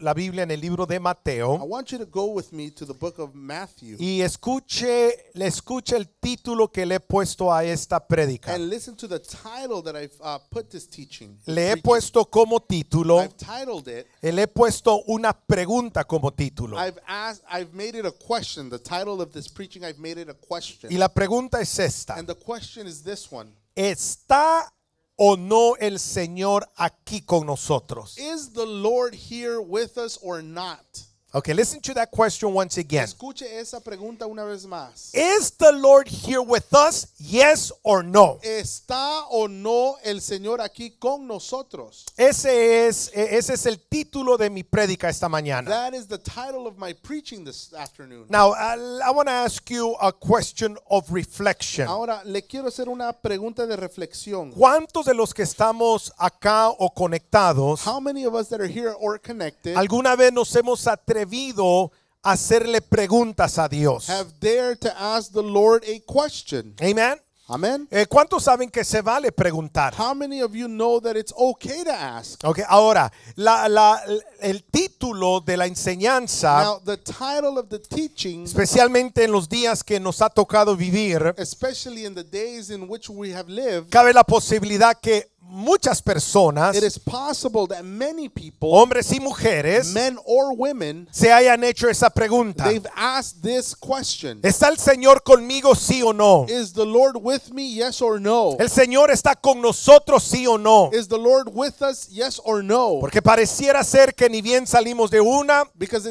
La Biblia en el libro de Mateo. Y escuche, escuche el título que le he puesto a esta predica. Uh, le he puesto como título. Le he puesto una pregunta como título. Y la pregunta es esta. Está o no el Señor aquí con nosotros? Is the Lord here with us or not? Okay, listen to that question once again. Escuche esa pregunta una vez más. Is the Lord here with us? Yes or no? ¿Está o no el Señor aquí con nosotros? Ese es e, ese es el título de mi prédica esta mañana. That is the title of my preaching this afternoon. Now, I, want to ask you a question of reflection. Ahora le quiero hacer una pregunta de reflexión. ¿Cuántos de los que estamos acá o conectados? How many of us that are here or connected? ¿Alguna vez nos hemos atrevido atrevido a hacerle preguntas a Dios. Have dared to ask the Lord a question. Amen. Amen. Eh, ¿Cuántos saben que se vale preguntar? How many of you know that it's okay to ask? Okay, ahora la, la, el título de la enseñanza, Now, the title of the teaching, especialmente en los días que nos ha tocado vivir, especially in the days in which we have lived, cabe la posibilidad que muchas personas, many hombres y mujeres, men women, se hayan hecho esa pregunta. ¿Está el Señor conmigo sí o no? Lord with me or no? ¿El Señor está con nosotros sí o no? Is no? Porque pareciera ser que ni bien salimos de una, because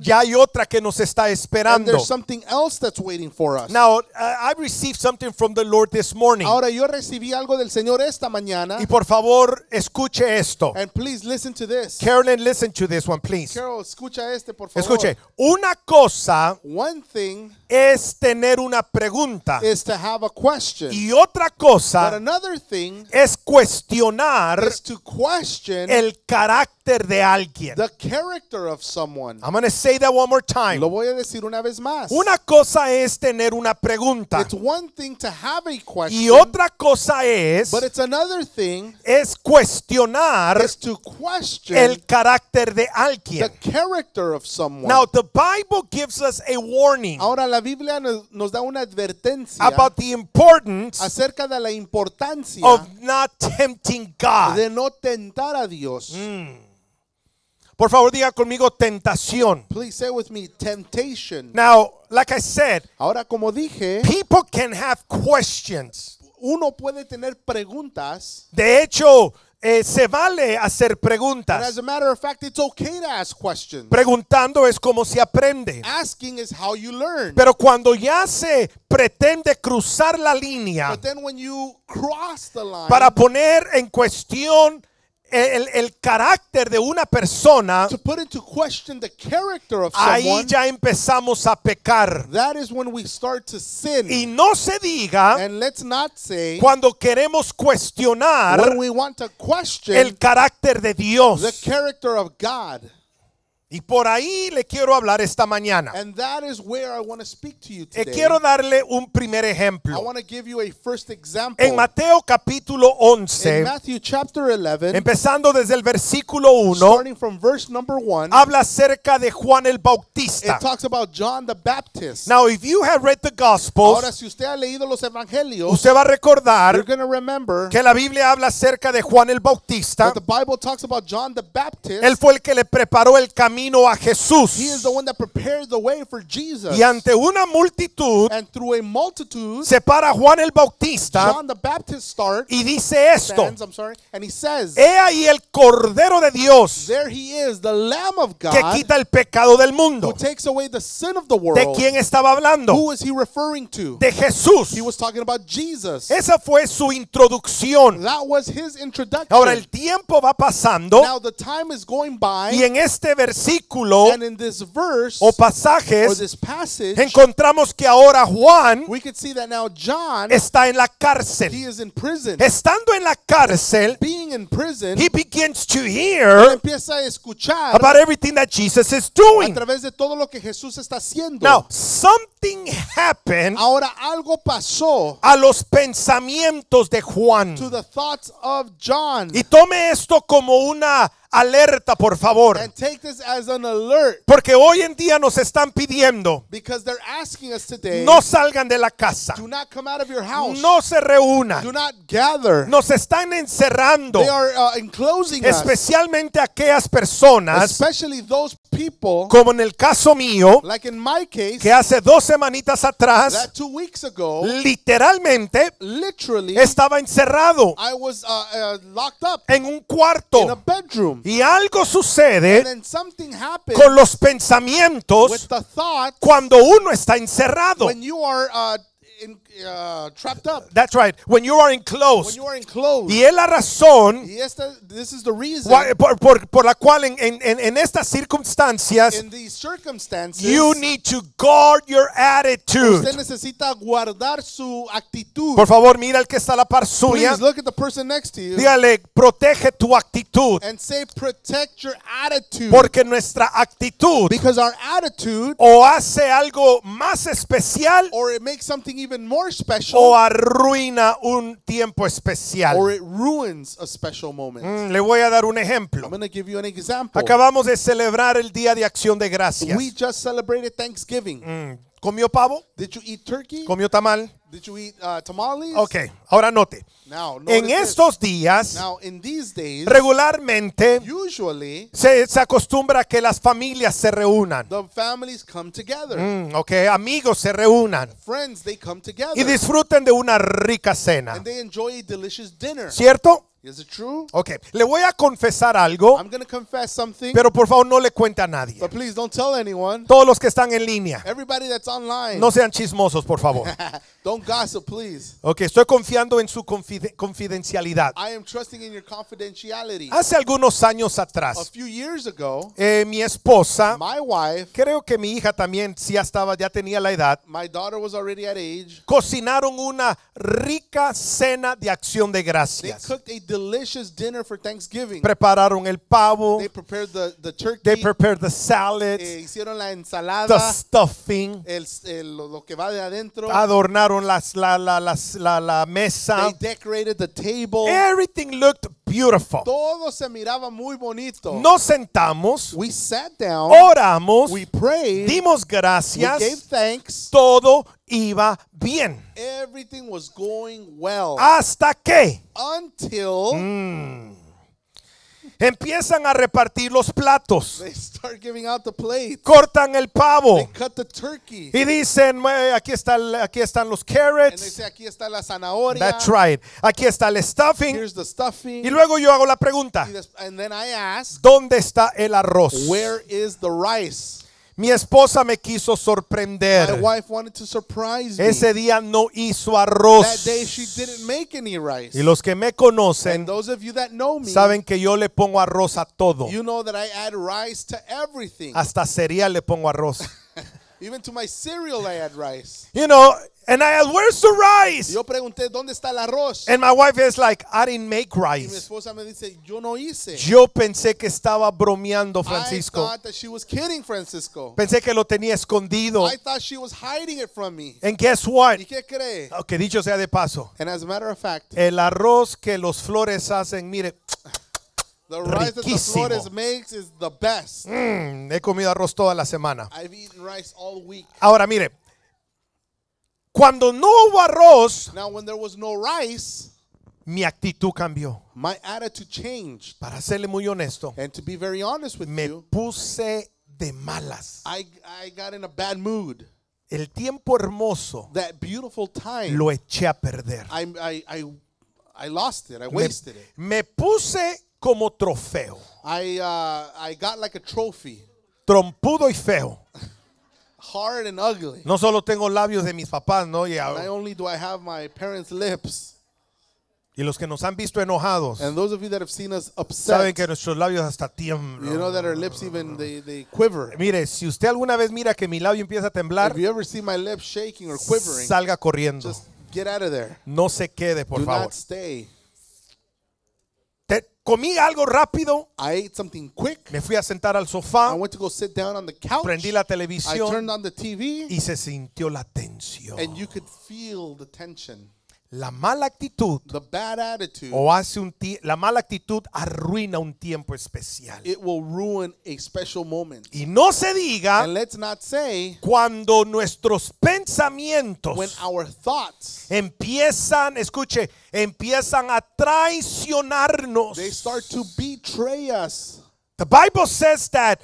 ya hay otra que nos está esperando. Now, I received something from the Lord this morning. Ahora yo recibí recibí algo del Señor esta mañana. Y por favor, escuche esto. And please listen to this. Carolyn, listen to this one, please. Carol, escucha este, por favor. Escuche, una cosa one thing es tener una pregunta. Is to have a question. Y otra cosa But another thing es cuestionar is to question el carácter carácter de alguien. The character of someone. I'm going to say that one more time. Lo voy a decir una vez más. Una cosa es tener una pregunta. It's one thing to have a question, y otra cosa es but it's another thing es cuestionar is to question el carácter de alguien. The character of someone. Now the Bible gives us a warning. Ahora la Biblia nos, nos da una advertencia about the importance acerca de la importancia of not tempting God. de no tentar a Dios. Mm. Por favor, diga conmigo tentación. Please say with me temptation. Now, like I said, ahora como dije, people can have questions. Uno puede tener preguntas. De hecho, eh, se vale hacer preguntas. As a matter of fact, it's okay to ask questions. Preguntando es como se aprende. Asking is how you learn. Pero cuando ya se pretende cruzar la línea line, para poner en cuestión el, carácter de una persona, ahí ya empezamos a pecar. Y no se diga cuando queremos cuestionar el carácter de Dios. Y por ahí le quiero hablar esta mañana. Eh, y Quiero darle un primer ejemplo. En Mateo capítulo 11, empezando desde el versículo 1, habla acerca de Juan el Bautista. Ahora, si usted ha leído los evangelios, usted va a recordar que la Biblia habla acerca de Juan el Bautista. Él fue el que le preparó el camino a Jesús. Y ante una multitud, separa a se para Juan el Bautista y dice esto. he ahí el Cordero de Dios que quita el pecado del mundo. ¿De quién estaba hablando? De Jesús. Esa fue su introducción. Ahora el tiempo va pasando y en este versículo o pasajes encontramos que ahora Juan está en la cárcel. Estando en la cárcel, Being he begins to hear empieza a escuchar A través de todo lo que Jesús está haciendo. something ahora algo pasó a los pensamientos de Juan. Y tome esto como una alerta, por favor. Porque hoy en día nos están pidiendo. no salgan de la casa. No se reúnan. Nos están encerrando. Uh, especialmente aquellas personas como en el caso mío, que hace dos semanitas atrás, literalmente, estaba encerrado uh, uh, en un cuarto. Y algo sucede con los pensamientos cuando uno está encerrado. Uh, uh, trapped up. That's right. When you are enclosed. When you are enclosed. Y es la razón. Y esta, this is the reason. Why, por, por, por, la cual en, en, en estas circunstancias. In these circumstances. You need to guard your attitude. Usted necesita guardar su actitud. Por favor, mira el que está a la par suya. Please look at the person next to you. Dígale, protege tu actitud. And say, protect your attitude. Porque nuestra actitud. Because our attitude. O hace algo más especial. Or it makes something even more special, o arruina un tiempo especial. Or it ruins a special moment. Mm, le voy a dar un ejemplo. I'm give you an example. Acabamos de celebrar el Día de Acción de Gracias. We just celebrated Thanksgiving. Mm, ¿Comió pavo? Did you eat turkey? ¿Comió tamal? Did you eat, uh, tamales? Okay. ahora note. Now, en estos días, Now, in these days, regularmente usually, se, se, acostumbra que las familias se reúnan. The families come together. Mm, okay. amigos se reúnan. Friends, they come together. Y disfruten de una rica cena. And they enjoy a delicious dinner. ¿Cierto? Is it true? Okay, le voy a confesar algo, I'm gonna confess something, pero por favor no le cuente a nadie. but please don't tell anyone. Todos los que están en línea, Everybody that's online, no sean chismosos, por favor. don't gossip, please. Okay, estoy confiando en su confidencialidad. I am trusting in your confidentiality. Hace algunos años atrás. A few years ago, eh, mi esposa, my wife, creo que mi hija también sí ya estaba, ya tenía la edad, my daughter was already at age. cocinaron una rica cena de acción de They gracias. cooked a delicious dinner for Thanksgiving. Prepararon el pavo. They prepared the, the turkey. They prepared the salad. Eh, hicieron la ensalada. The stuffing. El, el, lo que va de adentro. Adornaron las, la, la, las, la, la mesa. They decorated the table. Everything looked beautiful. Todo se miraba muy bonito. Nos sentamos. We sat down. Oramos. We prayed. Dimos gracias. We gave thanks. Todo iba bien. Everything was going well. Hasta que. Until. Mm. Empiezan a repartir los platos. They start giving out the plates. Cortan el pavo. They cut the turkey. Y dicen, aquí, está, aquí están los carrots. And they say, aquí está la zanahoria. That's right. Aquí está el stuffing. Here's the stuffing. Y luego yo hago la pregunta. And then I ask, ¿Dónde está el arroz? Where is the rice? Mi esposa me quiso sorprender. My wife wanted to surprise me. Ese día no hizo arroz. That day she didn't make any rice. Y los que me conocen And those of you that know me, saben que yo le pongo arroz a todo. You know that I add rice to everything. Hasta cereal le pongo arroz. Even to my cereal I had rice. You know, and I asked, where's the rice? Yo pregunté, ¿dónde está el arroz? And my wife is like, I didn't make rice. mi esposa me dice, yo no hice. Yo pensé que estaba bromeando, Francisco. I thought she was kidding, Francisco. Pensé que lo tenía escondido. I thought she was hiding it from me. And guess what? ¿Y qué cree? Que okay, dicho sea de paso. And as a matter of fact. El arroz que los flores hacen, mire. The rice that the Flores makes is the best. Mm, he comido arroz toda la semana. I've eaten rice all week. Ahora mire, cuando no hubo arroz, Now when there was no rice, mi actitud cambió. my attitude changed. Para serle muy honesto, And to be very honest with me you, puse de malas. I, I got in a bad mood. El tiempo hermoso That beautiful time, lo eché a perder. I, I, I, I lost it. I Me, wasted it. me puse como trofeo. I, uh, I got like a trophy. Trompudo y feo. Hard and ugly. No solo tengo labios de mis papás, no. Y ahora- only do I have my parents' lips, y los que nos han visto enojados and those of you that have seen us upset. saben que nuestros labios hasta tiemblan. you know that our lips even they, they quiver. Mire, si usted alguna vez mira que mi labio empieza a temblar, If you ever see my lips shaking or quivering, salga corriendo. just get out of there. No se quede, por Do favor. not stay. Comí algo rápido. I ate something quick. Me fui a sentar al sofá. I went to go sit down on the couch. Prendí la televisión. I turned on the TV. Y se sintió la tensión. And you could feel the tension. La mala actitud the bad attitude, o hace un la mala actitud arruina un tiempo especial. It will ruin a special moment. Y no se diga And let's not say, cuando nuestros pensamientos when our thoughts, empiezan, escuche, empiezan a traicionarnos. They start to betray us. The Bible says that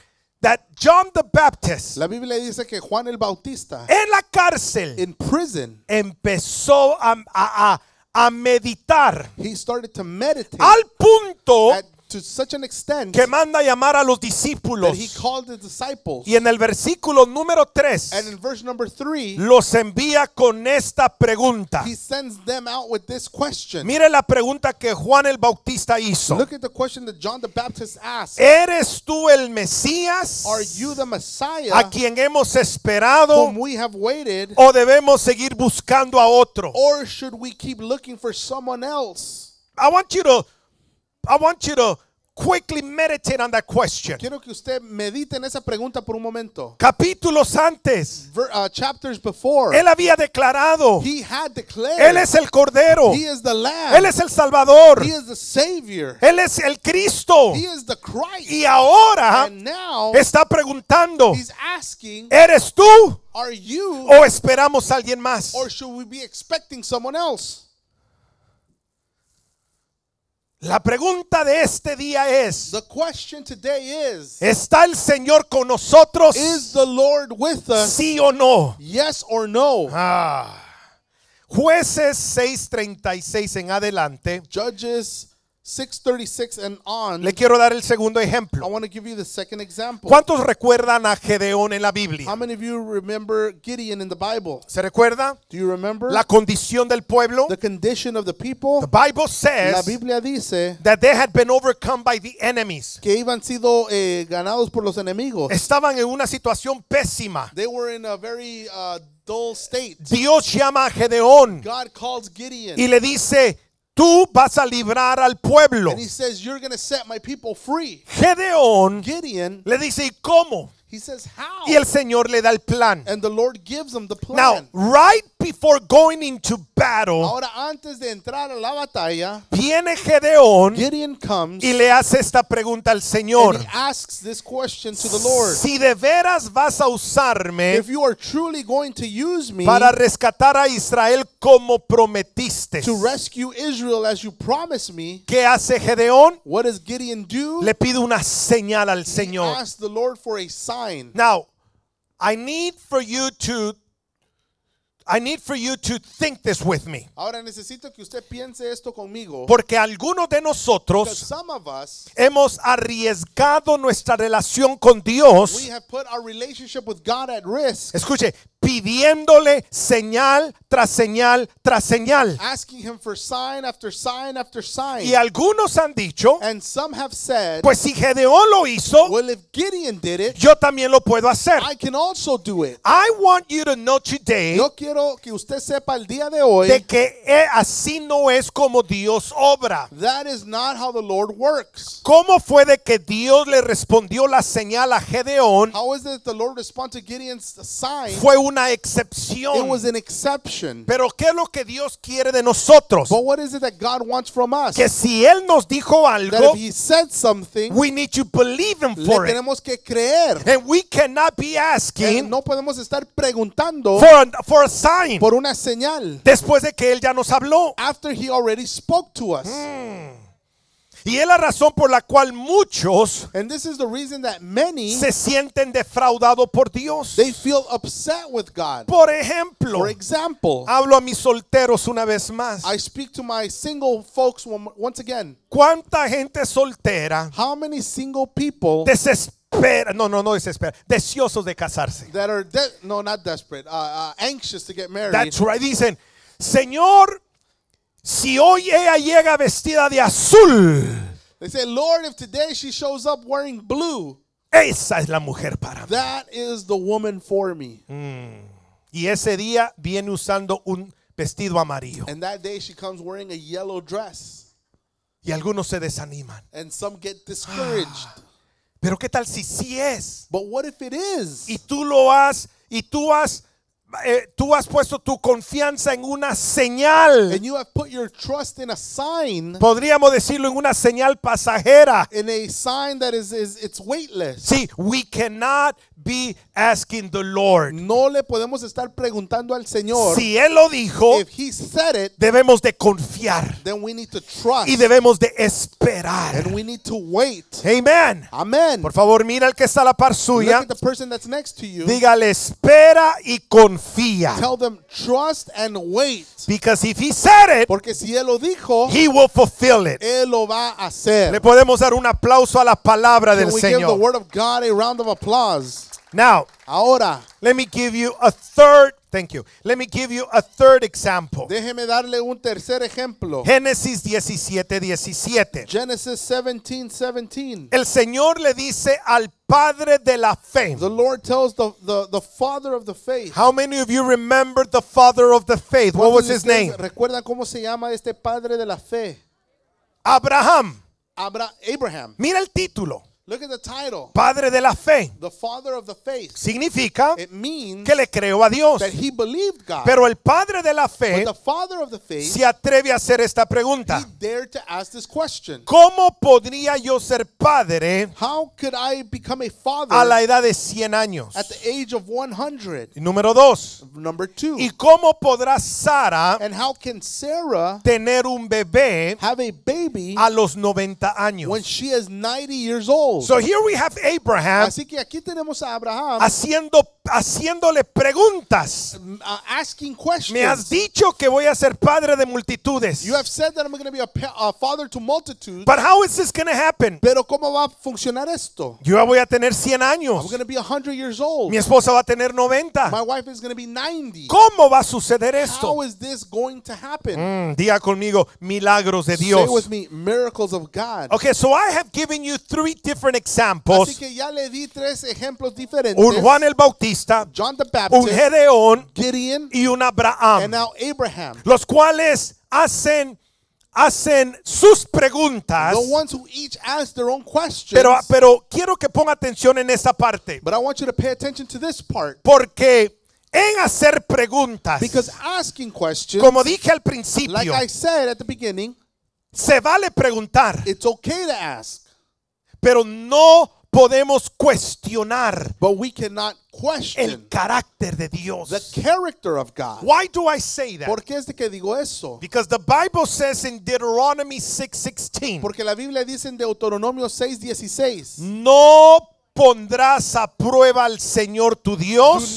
that John the Baptist la Biblia dice que Juan el Bautista en la cárcel in prison, empezó a, a, a, meditar he started to meditate al punto to such an extent que manda llamar a los discípulos. That he called the disciples. Y en el versículo número 3 And in verse number 3 los envía con esta pregunta. He sends them out with this question. Mire la pregunta que Juan el Bautista hizo. Look at the question that John the Baptist asked. ¿Eres tú el Mesías? Are you the Messiah? A quien hemos esperado? Whom we have waited, o debemos seguir buscando a otro? Or should we keep looking for someone else? I want you to I want you to quickly meditate on that question. Quiero que usted medite en esa pregunta por un momento. Capítulos antes. Ver, uh, chapters before. Él había declarado. He had declared. Él es el Cordero. He is the Lamb. Él es el Salvador. He is the Savior. Él es el Cristo. He is the Christ. Y ahora And now, está preguntando. He's asking, ¿Eres tú? Are you, ¿O esperamos a alguien más? Or should we be expecting someone else? La pregunta de este día es, ¿está el Señor con nosotros? Lord ¿Sí o no? Yes no? Ah. Jueces 6:36 en adelante. Judges 636 and on, Le quiero dar el segundo ejemplo. I want to give you the second example. ¿Cuántos recuerdan a Gedeón en la Biblia? How many of you remember Gideon in the Bible? ¿Se recuerda? Do you remember? La condición del pueblo. The condition of the people. The Bible says la Biblia dice that they had been overcome by the enemies. Que iban sido eh, ganados por los enemigos. Estaban en una situación pésima. They were in a very uh, dull state. Dios llama a Gedeón. God calls Gideon. Y le dice, Tú vas a librar al pueblo. And he says, You're gonna set my people free. Gedeón Gideon, le dice, ¿y cómo? He says, How? Y el Señor le da el plan. And the Lord gives him the plan. Now, right going into battle, ahora antes de entrar a la batalla, viene Gedeón y le hace esta pregunta al Señor. si de veras vas a usarme going to use me, para rescatar a Israel como prometiste, to rescue Israel as you promised me, ¿qué hace Gedeón? What Gideon do? Le pide una señal al Señor. Now, I need for you to you with Ahora necesito que usted piense esto conmigo. Porque algunos de nosotros hemos arriesgado nuestra relación con Dios. Escuche, pidiéndole señal tras señal tras señal. Asking him for sign after sign after sign. Y algunos han dicho, And some have said, pues si Gedeón lo hizo, well, if Gideon did it, yo también lo puedo hacer. I can also do it. I want you to know today, yo quiero que usted sepa el día de hoy de que eh, así no es como Dios obra. That is not how the Lord works. ¿Cómo fue de que Dios le respondió la señal a Gedeón? How is it that the Lord responded to Gideon's sign? Fue un una excepción. It was an exception. Pero ¿qué es lo que Dios quiere de nosotros? But what is it that God wants from us? Que si él nos dijo algo, that if he said something, we need to believe him for it. le tenemos que creer. And we cannot be asking. And no podemos estar preguntando for a, for a sign. Por una señal. Después de que él ya nos habló. After he already spoke to us. Mm. Y es la razón por la cual muchos And this is the reason that many se sienten defraudados por Dios. They feel upset with God. Por ejemplo, for example, hablo a mis solteros una vez más. I speak to my single folks once again. ¿Cuánta gente soltera? How many single people desespera, no, no, no desespera, deseosos de casarse? That are no, not desperate, uh, uh, anxious to get married. That's right. Dicen, Señor, si hoy ella llega vestida de azul, they say, Lord, if today she shows up wearing blue, esa es la mujer para mí. that is the woman for me. Mm. Y ese día viene usando un vestido amarillo. And that day she comes wearing a yellow dress. Y algunos se desaniman. And some get discouraged. Ah, pero qué tal si sí es? But what if it is? Y tú lo has y tú has eh, tú has puesto tu confianza en una señal. Podríamos decirlo en una señal pasajera. In we cannot be asking No le podemos estar preguntando al Señor. Si él lo dijo, debemos de confiar. Y debemos de esperar. And wait. Por favor, mira el que está a la par suya. Dígale, espera y confía confía. Tell them trust and wait. Because if he said it, porque si él lo dijo, he will fulfill it. Él lo va a hacer. Le podemos dar un aplauso a la palabra Can del we Señor. Give the word of God a round of applause. Now, ahora, let me give you a third Thank you. Let me give you a third example. Déjeme darle un tercer ejemplo. Génesis 17, 17. Genesis 17, 17. El Señor le dice al padre de la fe. The Lord tells the, the, the father of the faith. How many of you remember the father of the faith? What was his name? ¿Recuerdan cómo se llama este padre de la fe? Abraham. Abraham. Mira el título. Look at the title. Padre de la fe. The father of the faith. Significa It means que le creó a Dios. That he believed God. Pero el padre de la fe But the father of the faith, se atreve a hacer esta pregunta. He dared to ask this question. ¿Cómo podría yo ser padre How could I become a, father a la edad de 100 años? At the age of 100. Y número dos. Number two. ¿Y cómo podrá Sara And how can Sarah tener un bebé have a baby a los 90 años? When she is 90 years old. So here we have Abraham Así que aquí tenemos a Abraham haciendo, haciéndole preguntas. uh, asking questions. Me has dicho que voy a ser padre de multitudes. You have said that I'm going to be a, a father to multitudes. But how is this going to happen? Pero ¿cómo va a funcionar esto? Yo ya voy a tener 100 I'm going to be 100 years old. Mi esposa va a tener 90. My wife is going to be 90. ¿Cómo va a suceder esto? How is this going to happen? Mm, diga conmigo, milagros de Say with me, miracles of God. Okay, so I have given you three Así que ya le di tres ejemplos diferentes. Un Juan el Bautista, un Gedeón y un Abraham, Los cuales hacen hacen sus preguntas. each ask their own Pero, quiero que ponga atención en esa parte. But I want you to pay attention to this part. Porque en hacer preguntas, como dije al principio, se vale preguntar. It's okay to pero no podemos cuestionar But we cannot question el carácter de Dios. The character of God. Why do I say that? ¿Por qué es de que digo eso? Because the Bible says in Deuteronomy 6:16. Porque la Biblia dice en Deuteronomio 6:16. No pondrás a prueba al Señor tu Dios.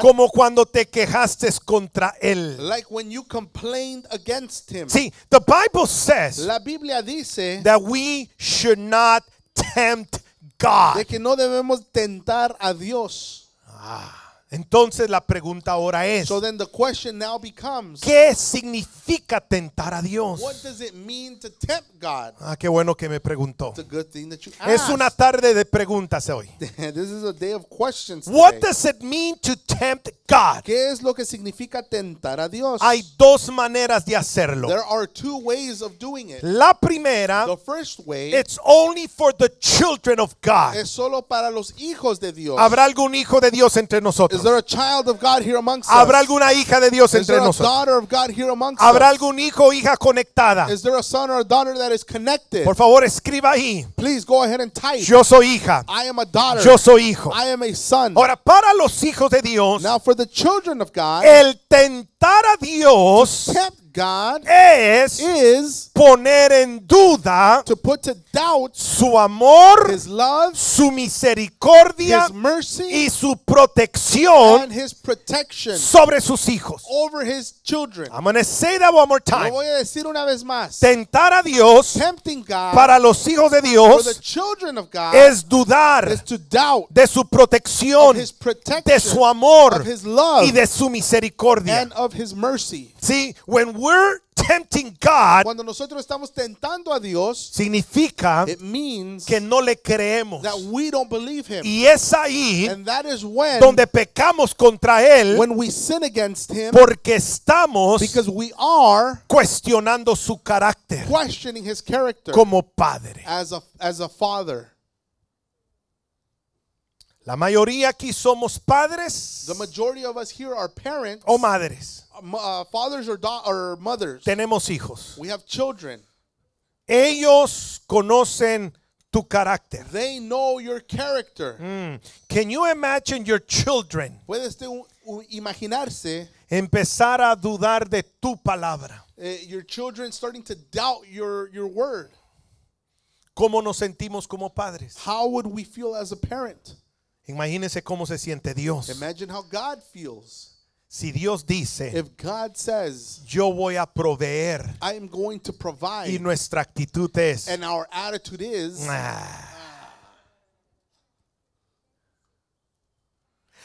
Como cuando te quejaste contra él. Like when you complained against him. See, the Bible says La Biblia dice that we should not tempt God. De que no debemos tentar a Dios. Ah. Entonces la pregunta ahora es, so then the question now becomes, ¿qué significa tentar a Dios? What does it mean to tempt God? Ah, qué bueno que me preguntó. It's a good thing that you es una tarde de preguntas hoy. This is a day of questions What today. does it mean to tempt God? ¿Qué es lo que significa tentar a Dios? Hay dos maneras de hacerlo. There are two ways of doing it. La primera, the first way, it's only for the children of God. Es solo para los hijos de Dios. ¿Habrá algún hijo de Dios entre nosotros? ¿Habrá alguna hija de Dios entre nosotros? ¿Habrá algún hijo o hija conectada? Por favor, escriba ahí. Yo soy hija. Yo soy hijo. Ahora, para los hijos de Dios, el tentar a Dios God es is poner en duda to put to doubt su amor, his love, su misericordia his mercy, y su protección and his protection sobre sus hijos. Over his children. I'm going to say that one more time. Lo voy a decir una vez más. Tentar a Dios Tempting God, para los hijos de Dios for the children of God, es dudar is to doubt de su protección, of his protection, de su amor of his love, y de su misericordia. And of his mercy. See, when cuando nosotros estamos tentando a Dios, significa que no le creemos. Y es ahí donde pecamos contra él, porque estamos we are cuestionando su carácter, como padre, father. La mayoría aquí somos padres o madres. uh, fathers or, or mothers. Tenemos hijos. We have children. Ellos conocen tu carácter. They know your character. Mm. Can you imagine your children? Puedes imaginarse empezar a dudar de tu palabra. Uh, your children starting to doubt your your word. ¿Cómo nos sentimos como padres? How would we feel as a parent? Imagínese cómo se siente Dios. Imagine how God feels. si Dios dice, If God says, yo voy a proveer, I am going to provide, y nuestra actitud es, and our attitude is, ah,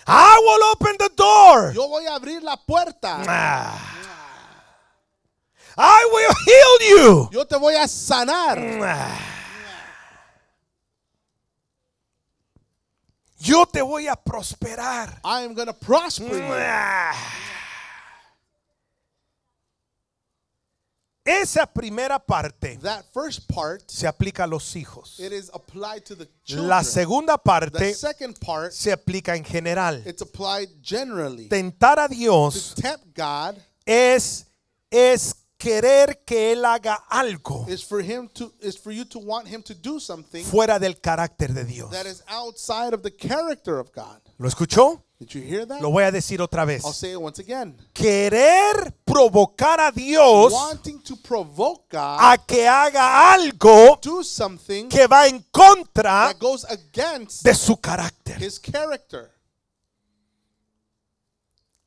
I will open the door. Yo voy a abrir la puerta. Ah, I will heal you. Yo te voy a sanar. Ah. Yo te voy a prosperar. Ah. Esa primera parte se aplica a los hijos. La segunda parte se aplica en general. Tentar a Dios es, es querer que él haga algo is for him to is for you to want him to do something fuera del carácter de Dios. That is outside of the character of God. ¿Lo escuchó? Did you hear that? Lo voy a decir otra vez. I'll say it once again. Querer provocar a Dios Wanting to provoke God a que haga algo do something que va en contra that goes against de su carácter. His character.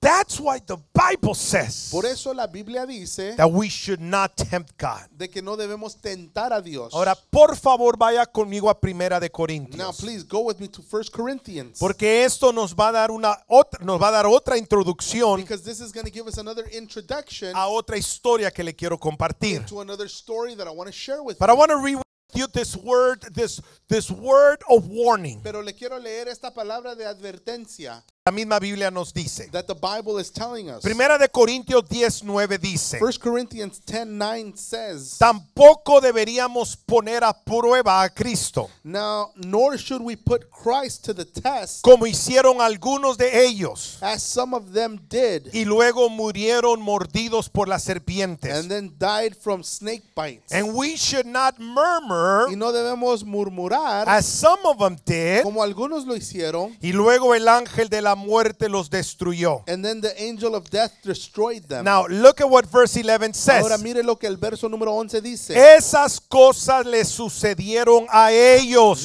That's why the Bible says Por eso la Biblia dice that we should not tempt God. de que no debemos tentar a Dios. Ahora, por favor, vaya conmigo a Primera de Corintios. Now please go with me to First Corinthians. Porque esto nos va a dar una otra nos va a dar otra introducción Because this is going to give us another introduction a otra historia que le quiero compartir. to another story that I want to share with But I want to read you this word this this word of warning. Pero le quiero leer esta palabra de advertencia. La misma Biblia nos dice. Primera de Corintios 10:9 dice. Tampoco deberíamos poner a prueba a Cristo. Como hicieron algunos de ellos. Y luego murieron mordidos por las serpientes. Y no debemos murmurar. Em como algunos lo hicieron. Y luego el ángel de la muerte los destruyó. angel of death destroyed them. Now Ahora mire lo que el verso número 11 dice. Esas cosas le sucedieron a ellos.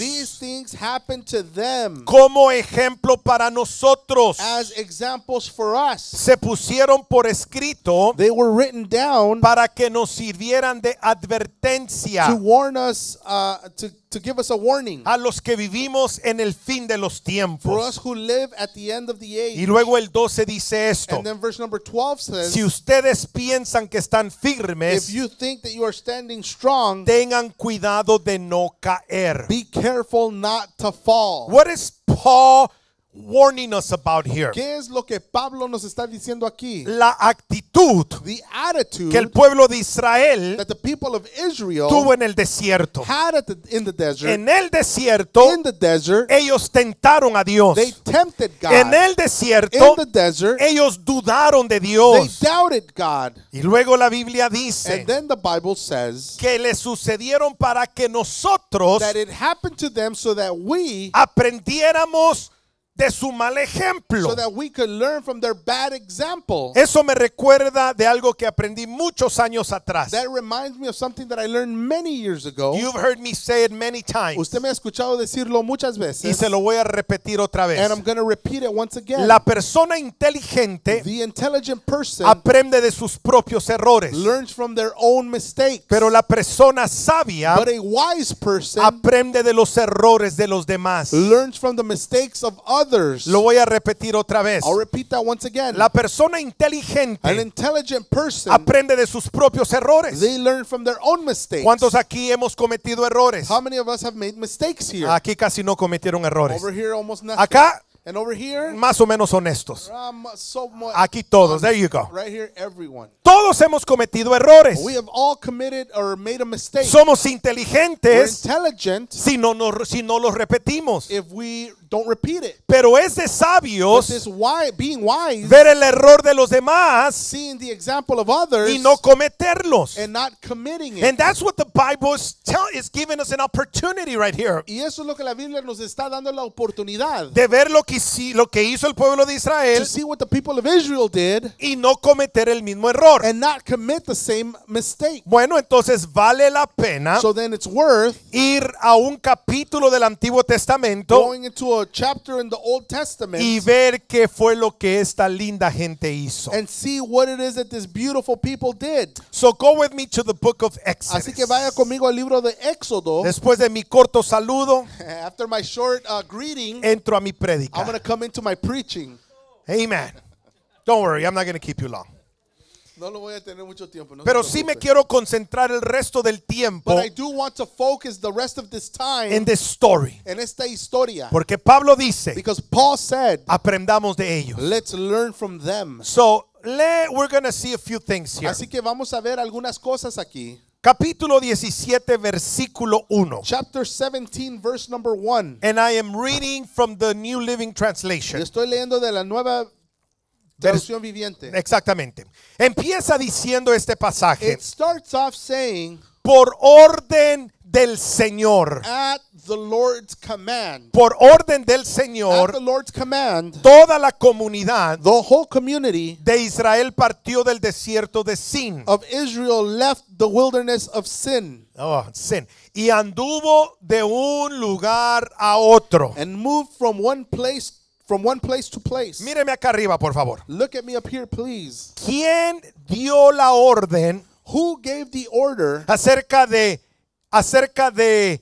Como ejemplo para nosotros. As Se pusieron por escrito. Para que nos sirvieran de advertencia. To uh, to give us a warning. A los que vivimos en el fin de los tiempos. For us who live at the end of the age. Y luego el 12 dice esto. And then verse number 12 says, si ustedes piensan que están firmes, if you think that you are standing strong, tengan cuidado de no caer. Be careful not to fall. What is Paul ¿Qué es lo que Pablo nos está diciendo aquí? La actitud que el pueblo de Israel, tuvo en el desierto. en el desierto, ellos tentaron a Dios. En el desierto, ellos dudaron de Dios. Y luego la Biblia dice que le sucedieron para que nosotros that it aprendiéramos de su mal ejemplo. So that we could learn from their bad example. Eso me recuerda de algo que aprendí muchos años atrás. That reminds me of something that I learned many years ago. You've heard me say it many times. Usted me ha escuchado decirlo muchas veces. Y se lo voy a repetir otra vez. And I'm going to repeat it once again. La persona inteligente The intelligent person aprende de sus propios errores. Learns from their own mistakes. Pero la persona sabia But a wise person aprende de los errores de los demás. Learns from the mistakes of others. Lo voy a repetir otra vez. La persona inteligente aprende de sus propios errores. ¿Cuántos aquí hemos cometido errores? Aquí casi no cometieron errores. Acá más o menos honestos. Ah, aquí todos, todos hemos cometido errores. Somos inteligentes si no, si no los repetimos. Don't repeat it. Pero es de sabios this wise, being wise, ver el error de los demás seeing the example of others, y no cometerlos. And, not committing it. and that's what the Bible is, tell, is giving us an opportunity right here. Y eso es lo que la Biblia nos está dando la oportunidad de ver lo que, lo que hizo el pueblo de Israel to see what the people of Israel did, y no cometer el mismo error. And not commit the same mistake. Bueno, entonces vale la pena so then it's worth ir a un capítulo del Antiguo Testamento going into a chapter in the Old Testament y ver qué fue lo que esta linda gente hizo. and see what it is that this beautiful people did. So go with me to the book of Exodus. Así que vaya conmigo al libro de Éxodo. Después de mi corto saludo, After my short uh, greeting, entro a mi predica. I'm going to come into my preaching. Amen. Don't worry, I'm not going to keep you long. No lo voy a tener mucho tiempo. No Pero sí me quiero concentrar el resto del tiempo But I do want to focus the rest of this time in the story. En esta historia. Porque Pablo dice, Because Paul said, aprendamos de ellos. Let's learn from them. So, we're going to see a few things here. Así que vamos a ver algunas cosas aquí. Capítulo 17 versículo 1. Chapter 17 verse number 1. And I am reading from the New Living Translation. estoy leyendo de la nueva viviente. Exactamente. Empieza diciendo este pasaje. It starts off saying, por orden del Señor. At the Lord's command. Por orden del Señor. At the Lord's command. Toda la comunidad. The whole community. De Israel partió del desierto de Sin. Of Israel left the wilderness of Sin. Oh, Sin. Y anduvo de un lugar a otro. And moved from one place From one place to place. Míreme acá arriba, por favor. Look at me up here, please. ¿Quién dio la orden? Who gave the order? Acerca de acerca de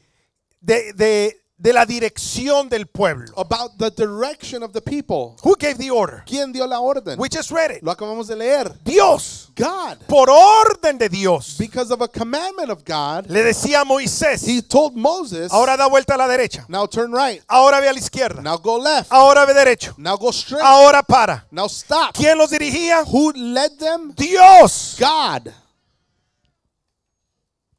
de, de de la dirección del pueblo. About the direction of the people. Who gave the order? ¿Quién dio la orden? We just read it. Lo acabamos de leer. Dios. God. Por orden de Dios. Because of a commandment of God. Le decía a Moisés. He told Moses. Ahora da vuelta a la derecha. Now turn right. Ahora ve a la izquierda. Now go left. Ahora ve derecho. Now go straight. Ahora para. Now stop. ¿Quién los dirigía? Who led them? Dios. God.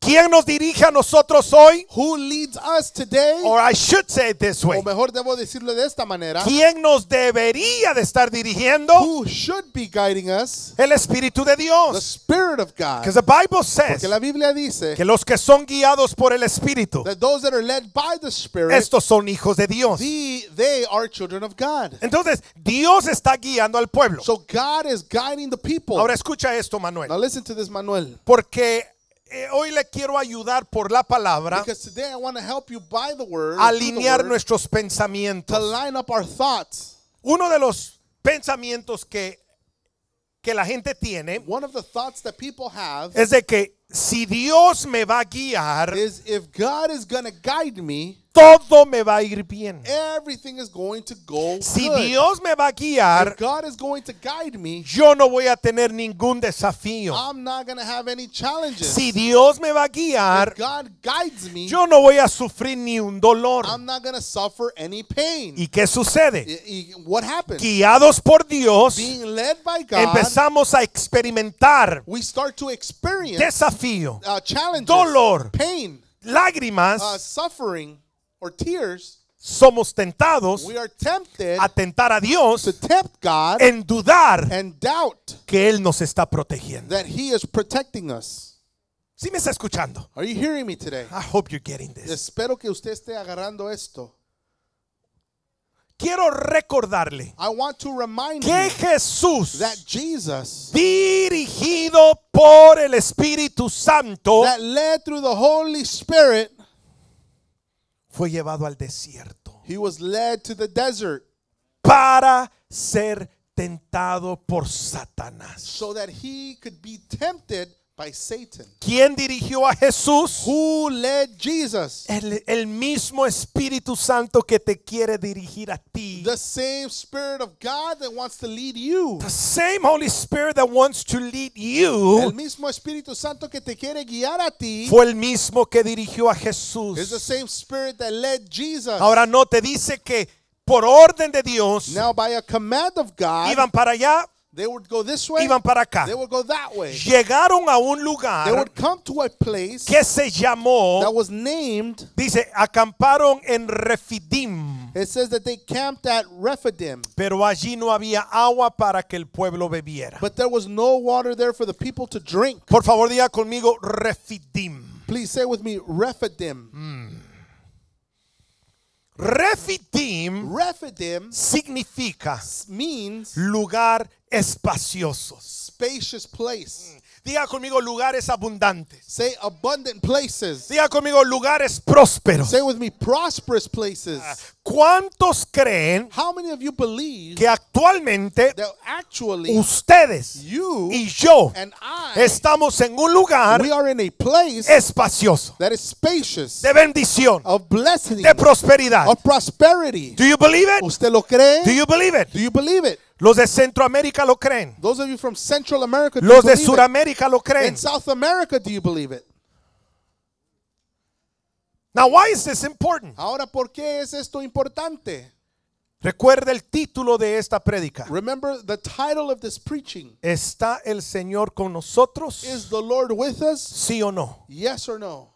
¿Quién nos dirige a nosotros hoy? Who leads us today? O mejor debo decirlo de esta manera. ¿Quién nos debería de estar dirigiendo? Who should be guiding us? El Espíritu de Dios. The Spirit of God. Porque la Biblia dice. Que los que son guiados por el Espíritu. That those that are led by the Spirit. Estos son hijos de Dios. they are children of God. Entonces Dios está guiando al pueblo. So God is guiding the people. Ahora escucha esto, Manuel. Now listen to this, Manuel. Porque eh, hoy le quiero ayudar por la palabra alinear nuestros pensamientos. Uno de los pensamientos que, que la gente tiene es de que si Dios me va a guiar, is if God is gonna guide me, todo me va a ir bien. Everything is going to go si Dios me va a guiar, if God is going to guide me, yo no voy a tener ningún desafío. I'm not gonna have any challenges. Si Dios me va a guiar, if God guides me, yo no voy a sufrir ni un dolor. I'm not gonna suffer any pain. ¿Y qué sucede? Y, what happens? Guiados por Dios, Being led by God, empezamos a experimentar we start to experience desafío, uh, dolor, pain, lágrimas, uh, suffering or tears, somos tentados we are tempted a tentar a Dios to tempt God en dudar and doubt que Él nos está protegiendo. That he is protecting us. ¿Sí me está escuchando? Are you hearing me today? I hope you're getting this. Espero que usted esté agarrando esto quiero recordarle que Jesús dirigido por el Espíritu Santo fue llevado al desierto para ser tentado por Satanás by Satan. ¿Quién dirigió a Jesús? Who led Jesus? El, el, mismo Espíritu Santo que te quiere dirigir a ti. The same Spirit of God that wants to lead you. The same Holy Spirit that wants to lead you. El mismo Espíritu Santo que te quiere guiar a ti. Fue el mismo que dirigió a Jesús. Is the same Spirit that led Jesus. Ahora no te dice que por orden de Dios. Now by a command of God. Iban para allá They would go this way, iban para acá. They would go that way. Llegaron a un lugar they would come to a place que se llamó, that was named, dice, acamparon en Refidim. It says that they camped at Refidim. Pero allí no había agua para que el pueblo bebiera. But there was no water there for the people to drink. Por favor, diga conmigo Refidim. Please say with me Refidim. Mm. Refidim, Refidim significa means lugar espaciosos. Spacious place. Mm. Diga conmigo lugares abundantes. Say abundant places. Diga conmigo lugares prósperos. Say with me prosperous places. Ah, ¿Cuántos creen How many of you believe que actualmente ustedes y yo estamos en un lugar we are in a place espacioso that is spacious, de bendición, of blessing, de prosperidad? Of prosperity. Do you believe it? ¿Usted lo cree? Do you believe it? Do you believe it? Los de Centroamérica lo creen. Those of you from Central America, do Los you de Sudamérica lo creen. In South America, do you believe it? Now, why is this important? Ahora, ¿por qué es esto importante? Recuerda el título de esta prédica. Remember the title of this preaching. ¿Está el Señor con nosotros? Is the Lord with us? Sí o no. Yes or no.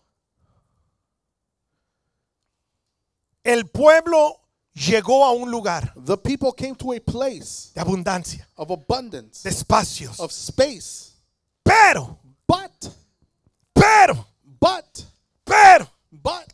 El pueblo llegó a un lugar the people came to a place de abundancia, of abundance, de espacios, of space. Pero, but, pero, but, pero, but,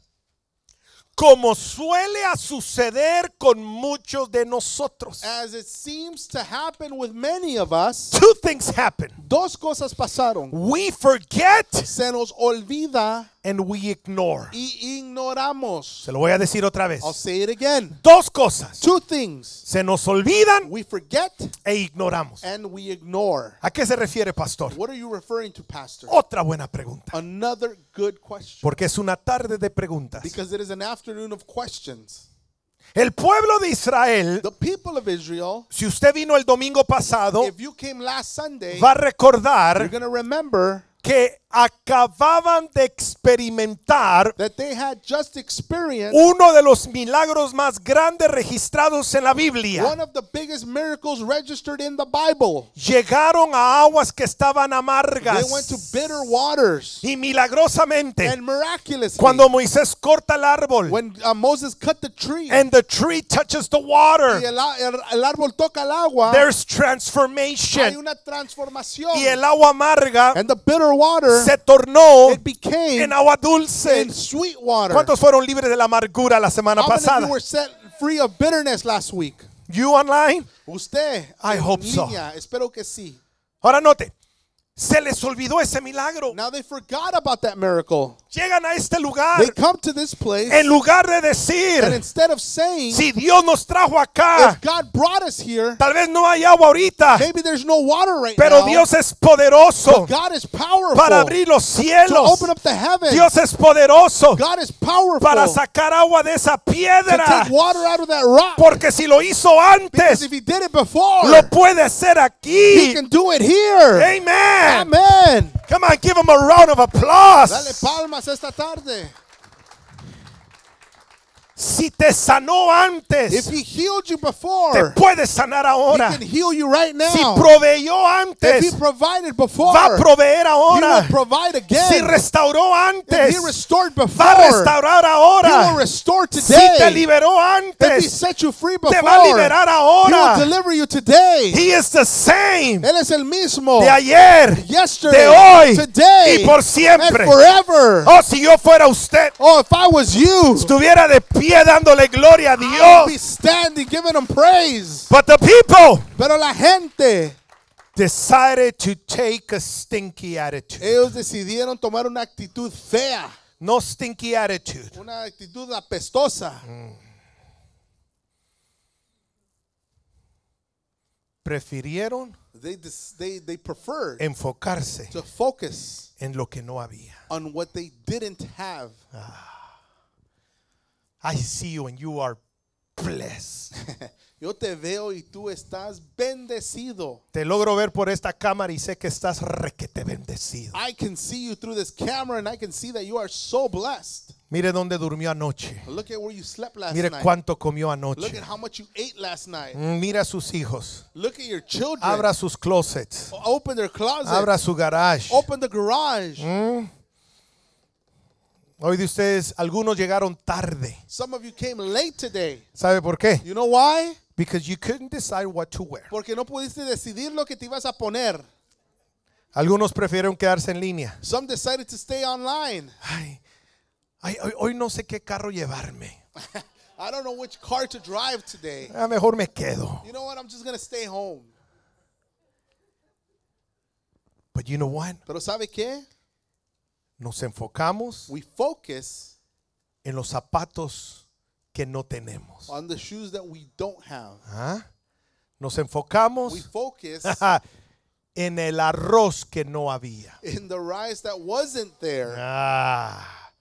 como suele a suceder con muchos de nosotros. As it seems to happen with many of us, two things happen. Dos cosas pasaron. We forget. Se nos olvida and we ignore. Y ignoramos. Se lo voy a decir otra vez. I'll say it again. Dos cosas. Two things. Se nos olvidan. We forget. E ignoramos. And we ignore. ¿A qué se refiere, pastor? What are you referring to, pastor? Otra buena pregunta. Another good question. Porque es una tarde de preguntas. Because it is an afternoon of questions. El pueblo de Israel, the people of Israel, si usted vino el domingo pasado, if you came last Sunday, va a recordar remember, que acababan de experimentar uno de los milagros más grandes registrados en la Biblia. Llegaron a aguas que estaban amargas. Y milagrosamente, cuando Moisés corta el árbol, y el, árbol toca el agua, Hay una transformación. Y el agua amarga, se tornó en agua dulce. sweet water. ¿Cuántos fueron libres de la amargura la semana pasada? You online? Usted. I hope so. Espero que sí. Ahora note, se les olvidó ese milagro llegan a este lugar. They come to this place, en lugar de decir, and instead of saying, si Dios nos trajo acá, if God brought us here, tal vez no hay agua ahorita, maybe there's no water right pero now, Dios es poderoso but God is powerful para abrir los cielos. To open up the heavens. Dios es poderoso God is powerful para sacar agua de esa piedra. To take water out of that rock. Porque si lo hizo antes, if he did it before, lo puede hacer aquí. He can do it here. Amen. Amen. Come on, give him a round of applause. Dale palmas esta tarde. Si te sanó antes, If he healed you before, te puede sanar ahora. He can heal you right now. Si proveyó antes, If he provided before, va a proveer ahora. He will provide again. Si restauró antes, If he restored before, va a restaurar ahora. He will restore today. Si te liberó antes, If he set you free before, te va a liberar ahora. He will deliver you today. He is the same. Él es el mismo de ayer, yesterday, de hoy today, y por siempre. And forever. Oh, si yo fuera usted, oh, if I was you, estuviera de pie sigue dándole gloria a Dios. Be standing, giving praise. But the people Pero la gente decided to take a stinky attitude. Ellos decidieron tomar una actitud fea. No stinky attitude. Una actitud apestosa. Mm. Prefirieron they, they, they preferred enfocarse to focus en lo que no había. On what they didn't have. Ah. I see you and you are blessed. Yo te veo y tú estás bendecido. Te logro ver por esta cámara y sé que estás requete bendecido. I can see you through this camera and I can see that you are so blessed. Mire dónde durmió anoche. Look at where you slept last Mire night. cuánto comió anoche. Look at how much you ate last night. Mm, mira sus hijos. Look at your children. Abra sus closets. Open their closet. Abra su garage. Open the garage. Mm. Hoy de ustedes, algunos llegaron tarde. Some of you came late today. ¿Sabe por qué? You know why? Because you couldn't decide what to wear. Porque no pudiste decidir lo que te ibas a poner. Algunos prefirieron quedarse en línea. Some decided to stay online. Ay, ay hoy, no sé qué carro llevarme. I don't know which car to drive today. Ah, mejor me quedo. You know what? I'm just going to stay home. But you know what? Pero ¿sabe qué? Nos enfocamos en los zapatos que no tenemos. Ah, nos enfocamos en el arroz que no había. Ah.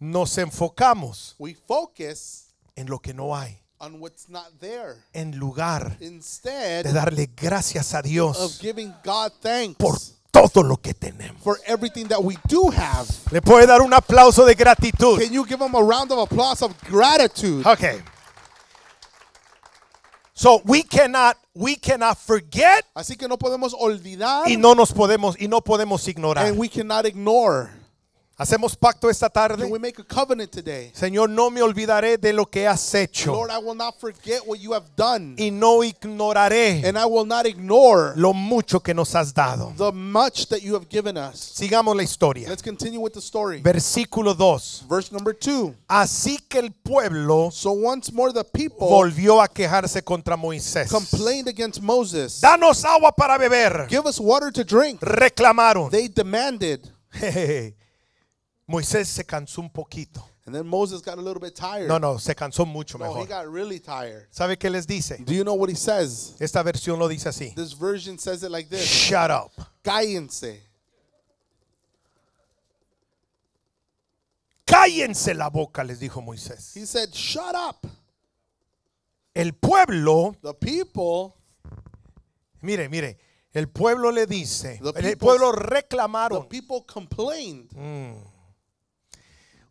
Nos enfocamos en lo que no hay. En lugar de darle gracias a Dios por por todo lo que tenemos. For everything that we do have. Le puede dar un aplauso de gratitud. Can you give him a round of applause of gratitude? Okay. So we cannot we cannot forget. Así que no podemos olvidar. Y no nos podemos y no podemos ignorar. And we cannot ignore. Hacemos pacto esta tarde. we make a covenant today? Señor, no me olvidaré de lo que has hecho. Lord, I will not forget what you have done. Y no ignoraré And I will not ignore lo mucho que nos has dado. The much that you have given us. Sigamos la historia. Let's continue with the story. Versículo 2. Verse number 2. Así que el pueblo so once more the people volvió a quejarse contra Moisés. Complained against Moses. Danos agua para beber. Give us water to drink. Reclamaron. They demanded. Hey, hey, hey. Moisés se cansó un poquito. And then Moses got a little bit tired. No, no, se cansó mucho mejor. He got really tired. ¿Sabe qué les dice? Do you know what he says? Esta versión lo dice así. This version says it like this. Shut up. Cállense. Cállense la boca, les dijo Moisés. He said, "Shut up." El pueblo, the people, mire, mire, el pueblo le dice, el pueblo reclamaron. The people complained. Mm.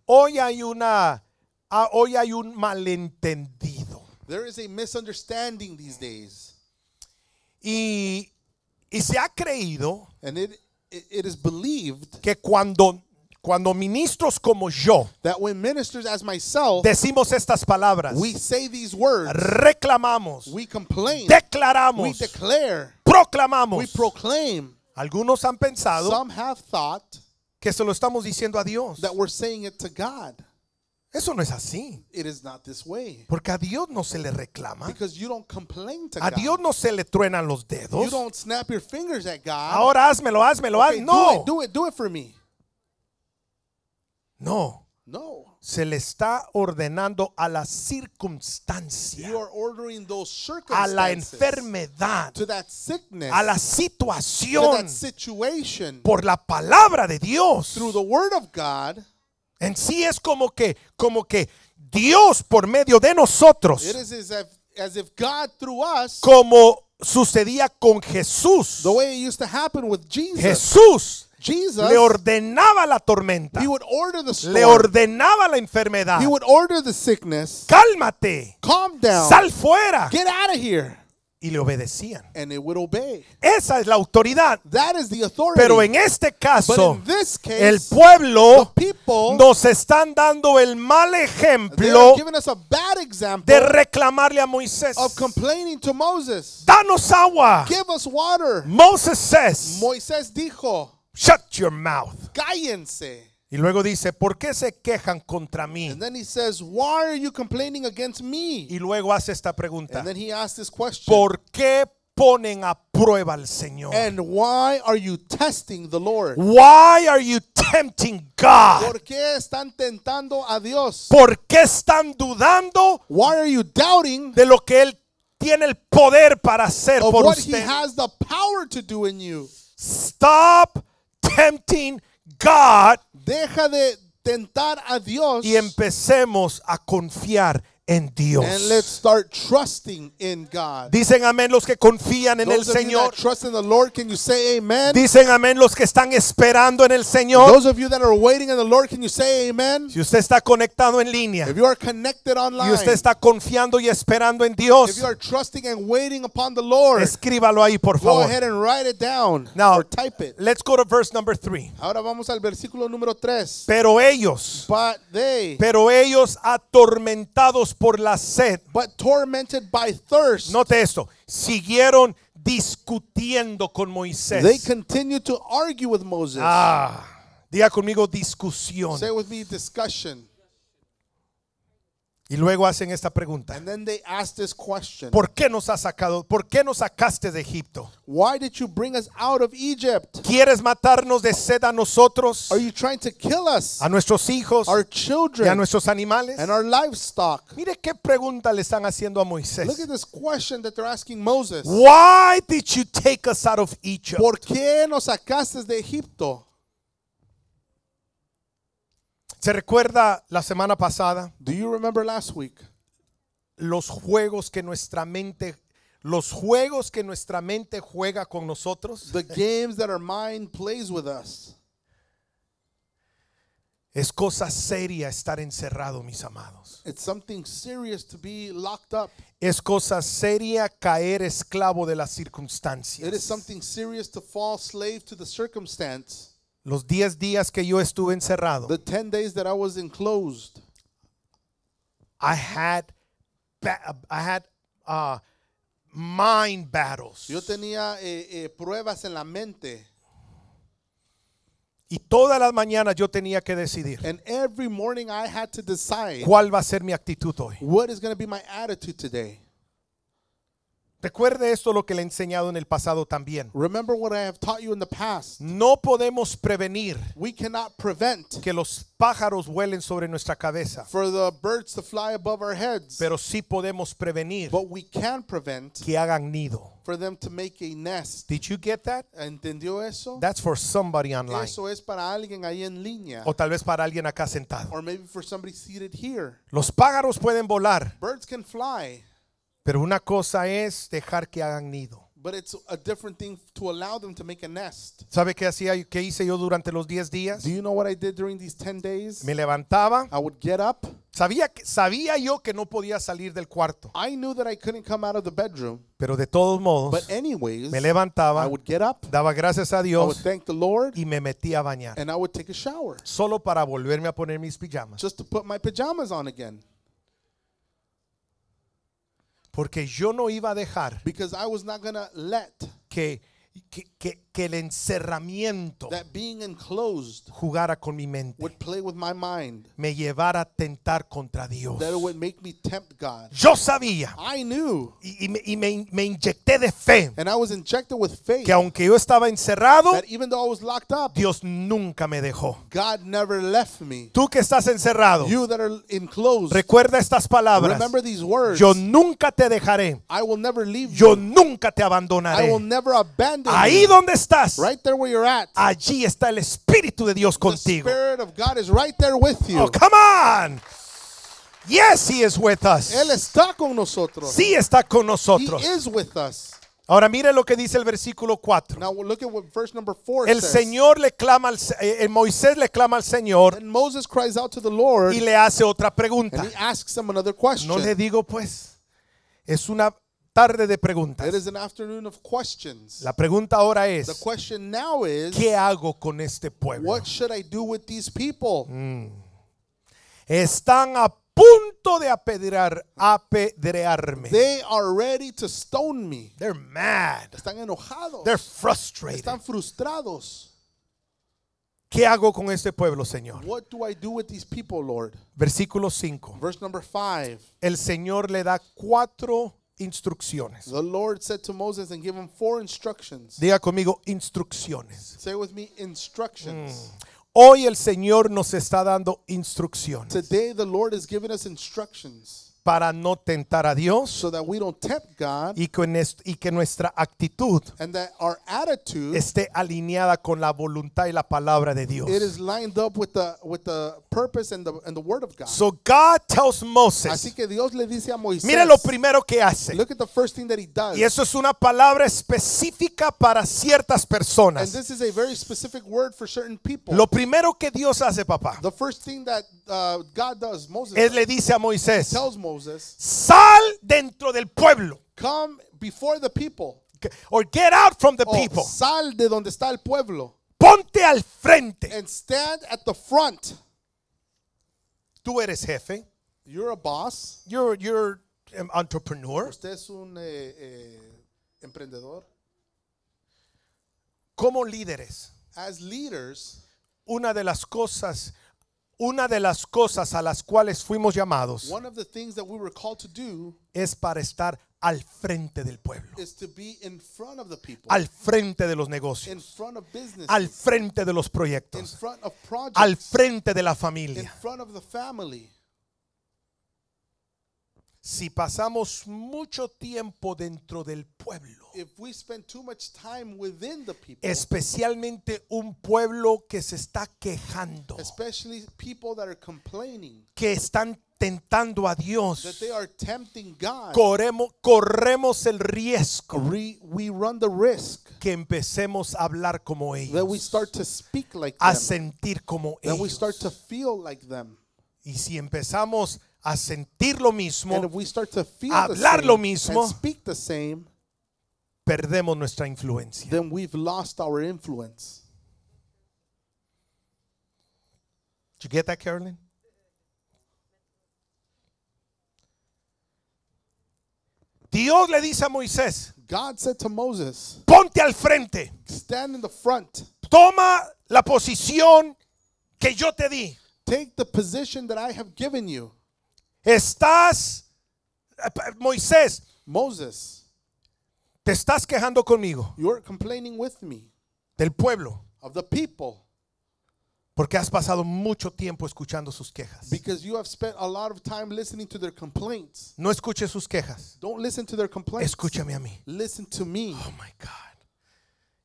Hoy hay una ah, hoy hay un malentendido. There is a misunderstanding these days. Y, y se ha creído And it, it, it is believed que cuando cuando ministros como yo that when ministers as myself, decimos estas palabras, we say these words, reclamamos, we complain, declaramos, we declare, proclamamos, we proclaim. Algunos han pensado some have thought, que se lo estamos diciendo a Dios. That we're saying it to God. Eso no es así. It is not this way. Porque a Dios no se le reclama. Because you don't complain to a God. Dios no se le truenan los dedos. You don't snap your fingers at God. Ahora házmelo, házmelo, okay, haz. No. Do it, do it, do it for me. No. No se le está ordenando a la circunstancia, a la enfermedad, a la situación. Por la palabra de Dios. En sí es como que, como que Dios por medio de nosotros, como sucedía con Jesús. Jesús le ordenaba la tormenta, le ordenaba la enfermedad. Cálmate, sal fuera. Y le obedecían. Esa es la autoridad. Pero en este caso, el pueblo nos están dando el mal ejemplo de reclamarle a Moisés. Danos agua. Moisés dijo. Shut your mouth. Cállense. Y luego dice, ¿por qué se quejan contra mí? And then he says, Why are you complaining against me? Y luego hace esta pregunta. And then he asked this question. ¿Por qué ponen a prueba al Señor? And why are you testing the Lord? Why are you tempting God? ¿Por qué están tentando a Dios? ¿Por qué están dudando? Why are you doubting? De lo que él tiene el poder para hacer of por what usted. He has the power to do in you. Stop tempting God. Deja de tentar a Dios. Y empecemos a confiar en Dios. And let's start trusting in God. Dicen amén los que confían en Those el Señor. Trust in the Lord, can you say amen? Dicen amén los que están esperando en el Señor. Those of you that are waiting in the Lord, can you say amen? Si usted está conectado en línea. If you are connected online. Y usted está confiando y esperando en Dios. If you are trusting and waiting upon the Lord. Escríbalo ahí, por favor. Go ahead and write it down Now, or type it. Let's go to verse number 3. Ahora vamos al versículo número 3. Pero ellos But they, Pero ellos atormentados por la sed. But tormented by thirst. Note esto. Siguieron discutiendo con Moisés. They continued to argue with Moses. Ah, diga conmigo discusión. Say with me discussion. Y luego hacen esta pregunta. And then they ask this question. ¿Por qué nos has sacado? ¿Por qué nos sacaste de Egipto? Why did you bring us out of Egypt? ¿Quieres matarnos de sed a nosotros? Are you trying to kill us? A nuestros hijos, our children, y a nuestros animales. And our livestock. Mire qué pregunta le están haciendo a Moisés. Look at this question that they're asking Moses. Why did you take us out of Egypt? ¿Por qué nos sacaste de Egipto? ¿Se recuerda la semana pasada? Do you remember last week? Los juegos que nuestra mente los juegos que nuestra mente juega con nosotros. The games that our mind plays with us. Es cosa seria estar encerrado, mis amados. It's something serious to be locked up. Es cosa seria caer esclavo de las circunstancias. It something serious to fall slave to the circumstance los 10 días que yo estuve encerrado, the 10 days that I was enclosed, I had I had uh, mind battles. yo tenía eh, eh, pruebas en la mente. Y todas las mañanas yo tenía que decidir And every morning I had to decide cuál va a ser mi actitud hoy. what is going to be my attitude today. Recuerde esto lo que le he enseñado en el pasado también. Remember what I have taught you in the past. No podemos prevenir We cannot prevent que los pájaros vuelen sobre nuestra cabeza. For the birds to fly above our heads. Pero sí podemos prevenir But we can prevent que hagan nido. For them to make a nest. Did you get that? ¿Entendió eso? That's for somebody online. Eso es para alguien ahí en línea. O tal vez para alguien acá sentado. Or maybe for somebody seated here. Los pájaros pueden volar. Birds can fly pero una cosa es dejar que hagan nido. ¿Sabe qué hacía qué hice yo durante los 10 días? Me levantaba. Sabía sabía yo que no podía salir del cuarto. Pero de todos modos, me levantaba, daba gracias a Dios y me metía a bañar. Solo para volverme a poner mis pijamas. Just porque yo no iba a dejar because I was not gonna let que, que, que el encerramiento that being enclosed jugara con mi mente, would play with my mind, me llevara a tentar contra Dios. that it would make me tempt God. Yo sabía I knew, y, y me, y me me inyecté de fe and I was injected with faith, que aunque yo estaba encerrado, that even though I was locked up, Dios nunca me dejó. God never left me. Tú que estás encerrado, You that are enclosed, recuerda estas palabras. remember these words. Yo nunca te dejaré, I will never leave yo you. nunca te abandonaré. I will never abandon Ahí you. Dónde estás, allí está el Espíritu de Dios contigo. The Spirit of God Oh, come on. Yes, He is with us. Él está con nosotros. Sí está con nosotros. He is with us. Ahora mire lo que dice el versículo 4. el Señor le clama al eh, eh, Moisés le clama al Señor. y le hace otra pregunta. No le digo pues. Es una tarde de preguntas. It is an afternoon of questions. La pregunta ahora es, The question now is, ¿qué hago con este pueblo? what should I do with these people? Mm. Están a punto de apedrear, apedrearme. They are ready to stone me. They're mad. Están enojados. They're frustrated. Están frustrados. ¿Qué hago con este pueblo, Señor? What do I do with these people, Lord? Versículo 5. Verse number 5. El Señor le da cuatro instrucciones. The Lord said to Moses and gave him four instructions. Diga conmigo instrucciones. Say with me instructions. Hoy el Señor nos está dando instrucciones. Today the Lord has given us instructions para no tentar a Dios so that we don't tempt God, y, con y, que nuestra actitud and that our attitude, esté alineada con la voluntad y la palabra de Dios. So God tells Moses, Así que Dios le dice a Moisés, Mira lo primero que hace. Look at the first thing that he does. Y eso es una palabra específica para ciertas personas. And this is a very specific word for certain people. Lo primero que Dios hace, papá, the first thing that, uh, God does, Moses él le dice a Moisés, tells Moses sal dentro del pueblo. Come before the people. Or get out from the oh, people. Sal de donde está el pueblo. Ponte al frente. And stand at the front. Tú eres jefe. You're a boss. You're you're an entrepreneur. Usted es un eh, eh, emprendedor. Como líderes. As leaders, una de las cosas una de las cosas a las cuales fuimos llamados es para estar al frente del pueblo, al frente de los negocios, al frente de los proyectos, al frente de la familia. Si pasamos mucho tiempo dentro del pueblo, if we spend too much time within the people, especialmente un pueblo que se está quejando, especially people that are complaining, que están tentando a Dios, that they are tempting God, corremos, corremos el riesgo we, we run the risk que empecemos a hablar como ellos, that we start to speak like a them, sentir como that ellos. We start to feel like them. Y si empezamos a sentir lo mismo, a hablar same, lo mismo, and speak the same, perdemos nuestra influencia. then we've lost our influence. Did you get that, Carolyn? Dios le dice a Moisés, God said to Moses, ponte al frente, Stand in the front. toma la posición que yo te di. Take the position that I have given you. Estás, eh, Moisés, Moses, Te estás quejando conmigo. You're complaining with me. Del pueblo. Of the people. Porque has pasado mucho tiempo escuchando sus quejas. Because you have spent a lot of time listening to their complaints. No escuches sus quejas. Don't listen to their complaints. Escúchame a mí. Listen to me. Oh my God.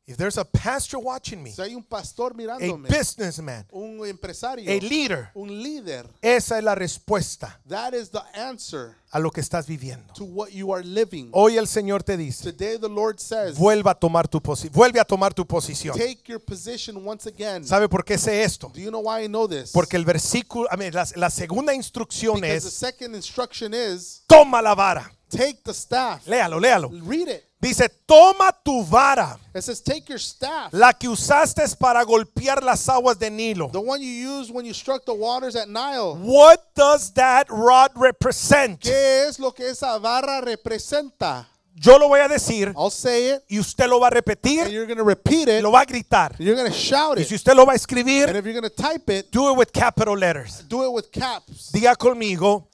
If there's a pastor watching me, si hay un pastor mirándome, a businessman, un empresario, a leader, un líder, esa es la respuesta that is the answer a lo que estás viviendo. To what you are living. Hoy el Señor te dice, Today the Lord says, vuelve a tomar tu vuelve a tomar tu posición. Take your position once again. ¿Sabe por qué sé esto? Do you know why I know this? Porque el versículo, I mean, la, la, segunda instrucción Because es, the second instruction is, toma la vara. Take the staff. Léalo, léalo. Read it. Dice, toma tu vara. It says, Take your staff, la que usaste para golpear las aguas de Nilo. The one you used when you struck the waters at Nile. What does that rod represent? ¿Qué es lo que esa vara representa? Yo lo voy a decir. I'll say it, y usted lo va a repetir. And you're to repeat it, lo va a gritar. And you're to shout it, y si usted lo va a escribir, and if you're going to type it, do it with capital letters. Do it with caps. Diga conmigo.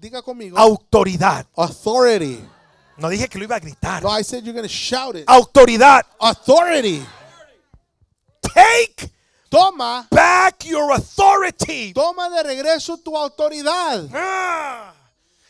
diga conmigo. Autoridad. Authority. No dije que lo iba a gritar. I said you're going to shout it. Autoridad. Authority. Take Toma back your authority. Toma de regreso tu autoridad. Ah.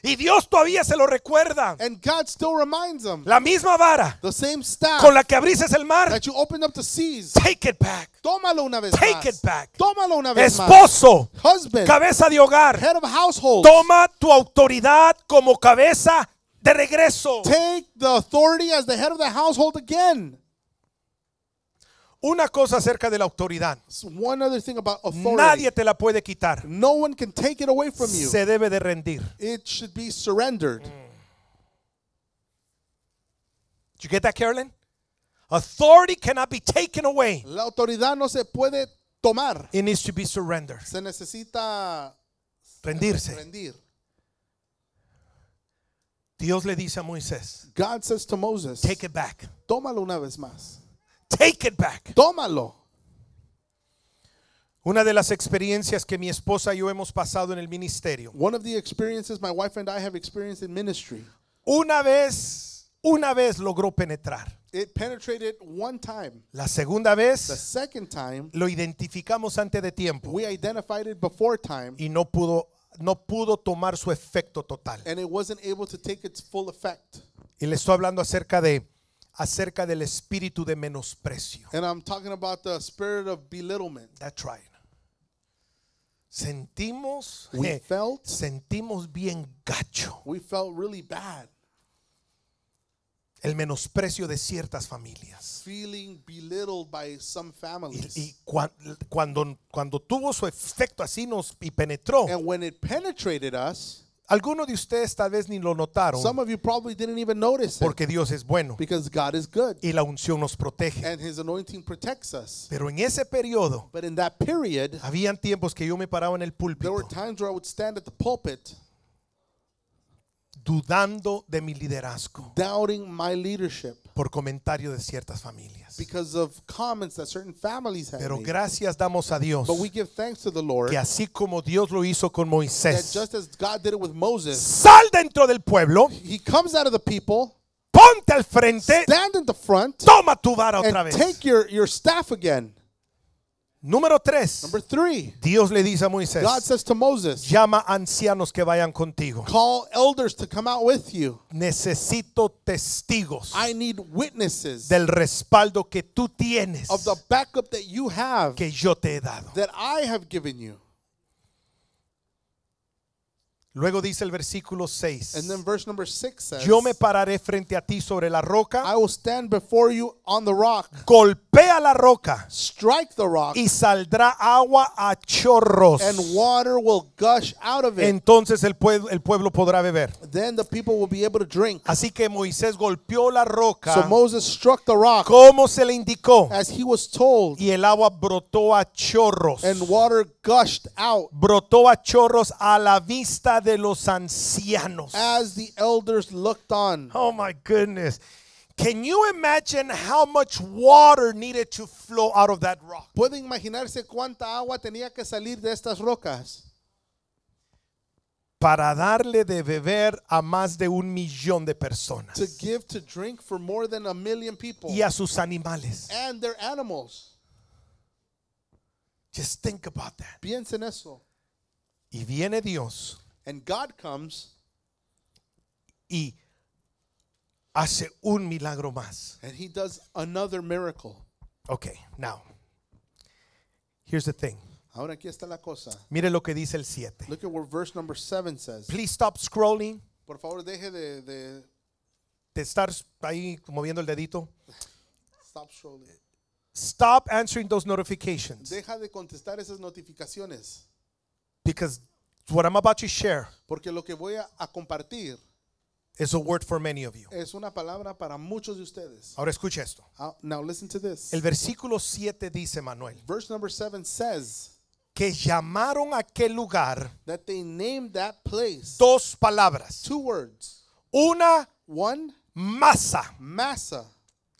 y Dios todavía se lo recuerda. And God still reminds them. La misma vara the same staff con la que abrís el mar. That you opened up the seas. Take it back. Tómalo una vez Take más. It back. Tómalo una vez Esposo, más. Husband, cabeza de hogar. Head of household. Toma tu autoridad como cabeza de regreso. Take the authority as the head of the household again. Una cosa acerca de la autoridad. One other thing about authority. Nadie te la puede quitar. No one can take it away from you. Se debe de rendir. It should be surrendered. Do Did you get that, Carolyn? Authority cannot be taken away. La autoridad no se puede tomar. It needs to be surrendered. Se necesita rendirse. Dios le dice a Moisés, God says to Moses, take it back. Tómalo una vez más. Take it back. Tómalo. Una de las experiencias que mi esposa y yo hemos pasado en el ministerio. One of the experiences my wife and I have experienced in ministry. Una vez, una vez logró penetrar. It penetrated one time. La segunda vez the second time, lo identificamos antes de tiempo. We identified it before time, y no pudo no pudo tomar su efecto total. And it wasn't able to take its full effect. Y le estoy hablando acerca de acerca del espíritu de menosprecio. And I'm talking about the spirit of belittlement. That's right. Sentimos, We eh, felt, sentimos bien gacho. We felt really bad el menosprecio de ciertas familias. Feeling belittled by some families. Y, y cuan, cuando, cuando tuvo su efecto así nos y penetró. And when it penetrated us, algunos de ustedes tal vez ni lo notaron. Some of you probably didn't even notice porque Dios es bueno. Because God is good. Y la unción nos protege. And his anointing protects us. Pero en ese periodo, But in that period, habían tiempos que yo me paraba en el púlpito. There were times where I would stand at the pulpit dudando de mi liderazgo doubting my leadership por comentario de ciertas familias. because of comments that certain families have Pero made. gracias damos a Dios But we give thanks to the Lord que así como Dios lo hizo con that just as God did it with Moses, sal dentro del pueblo, he comes out of the people, ponte al frente, stand in the front, toma tu vara otra vez. take your, your staff again Número tres. Number three. Dios le dice a Moisés. God says to Moses. Llama ancianos que vayan contigo. Call elders to come out with you. Necesito testigos. I need witnesses. Del respaldo que tú tienes. Of the backup that you have. Que yo te he dado. That I have given you. Luego dice el versículo 6. Yo me pararé frente a ti sobre la roca. Golpea la roca. Y saldrá agua a chorros. Entonces el pueblo, podrá beber. Así que Moisés golpeó la roca. Como se le indicó. Y el agua brotó a chorros. Brotó a chorros a la vista de de los ancianos. As the elders looked on. Oh my goodness. Can you imagine how much water needed to flow out of that rock? ¿Pueden imaginarse cuánta agua tenía que salir de estas rocas? Para darle de beber a más de un millón de personas. To give to drink for more than a million people. Y a sus animales. And their animals. Just think about that. Piensen eso. Y viene Dios. And God comes. Y hace un milagro más. And he does another miracle. Okay, now. Here's the thing. Ahora aquí está la cosa. Mire lo que dice el 7. Look at what verse number 7 says. Please stop scrolling. Por favor, deje de, de, de estar ahí moviendo el dedito. Stop scrolling. Stop answering those notifications. Deja de contestar esas notificaciones. Because Porque lo que voy a, compartir word for es una palabra para muchos de ustedes. Ahora escucha esto. Ah, now listen to this. El versículo 7 dice, Manuel, Verse number 7 says que llamaron a aquel lugar place dos palabras. two words. Una One, masa,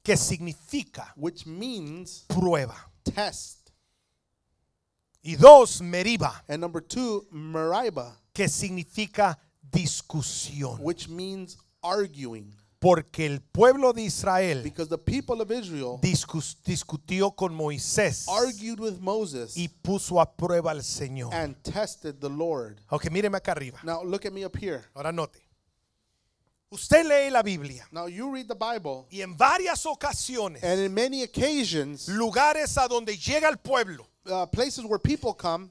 que significa which means prueba. test. Y dos, Meriba. Que significa discusión. Which means arguing. Porque el pueblo de Israel, discutió con Moisés y puso a prueba al Señor. Aunque tested Ok, míreme acá arriba. Ahora note. Usted lee la Biblia. Now you read the y en varias ocasiones, lugares a donde llega el pueblo, Uh, places where people come.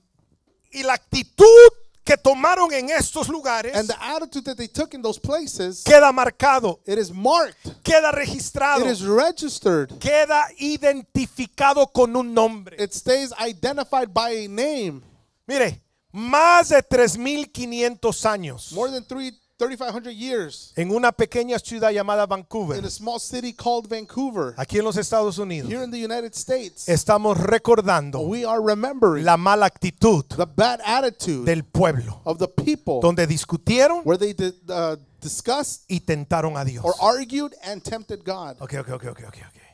Y la actitud que tomaron en estos lugares and the attitude that they took in those places queda marcado it is marked queda registrado it is registered queda identificado con un nombre it stays identified by a name mire más de 3500 años more than 3 3500 years, en una pequeña ciudad llamada Vancouver, in a small city called Vancouver, aquí en los Estados Unidos, here in the United States, estamos recordando we are remembering la mala actitud the bad attitude del pueblo, of the people, donde discutieron where they did, uh, discussed, y tentaron a Dios. Or argued and tempted God. Okay, okay, okay, okay, okay, okay.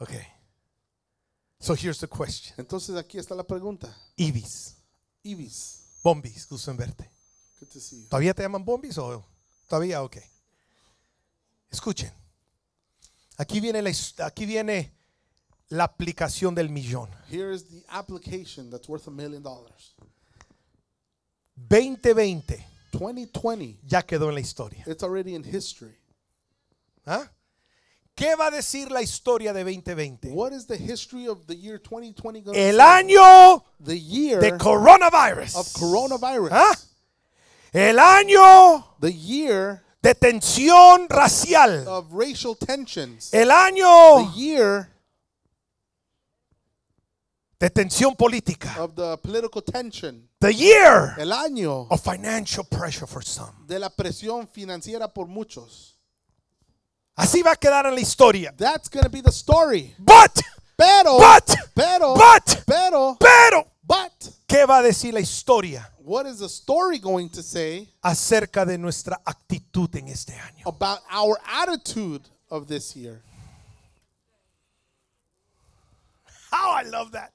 Okay. So here's the question. Entonces aquí está la pregunta. Ibis. Ibis. Bombis, gusto en verte to see you. ¿Todavía te llaman Bombis o todavía? Ok. Escuchen. Aquí viene la, aquí viene la aplicación del millón. Here is the application that's worth a million dollars. 2020. 2020. Ya quedó en la historia. It's already in history. ¿Ah? ¿Qué va a decir la historia de 2020? What is the history of the year 2020 El año the year de coronavirus. Of coronavirus. ¿Ah? El año the year de tensión racial. Of racial tensions. El año the year de tensión política. Of the political tension. The year el año of financial pressure for some. De la presión financiera por muchos. Así va a quedar en la historia. That's gonna be the story. But pero pero pero pero pero, pero But, ¿qué va a decir la historia? What is the story going to say acerca de nuestra actitud en este año? About our attitude of this year. How I love that.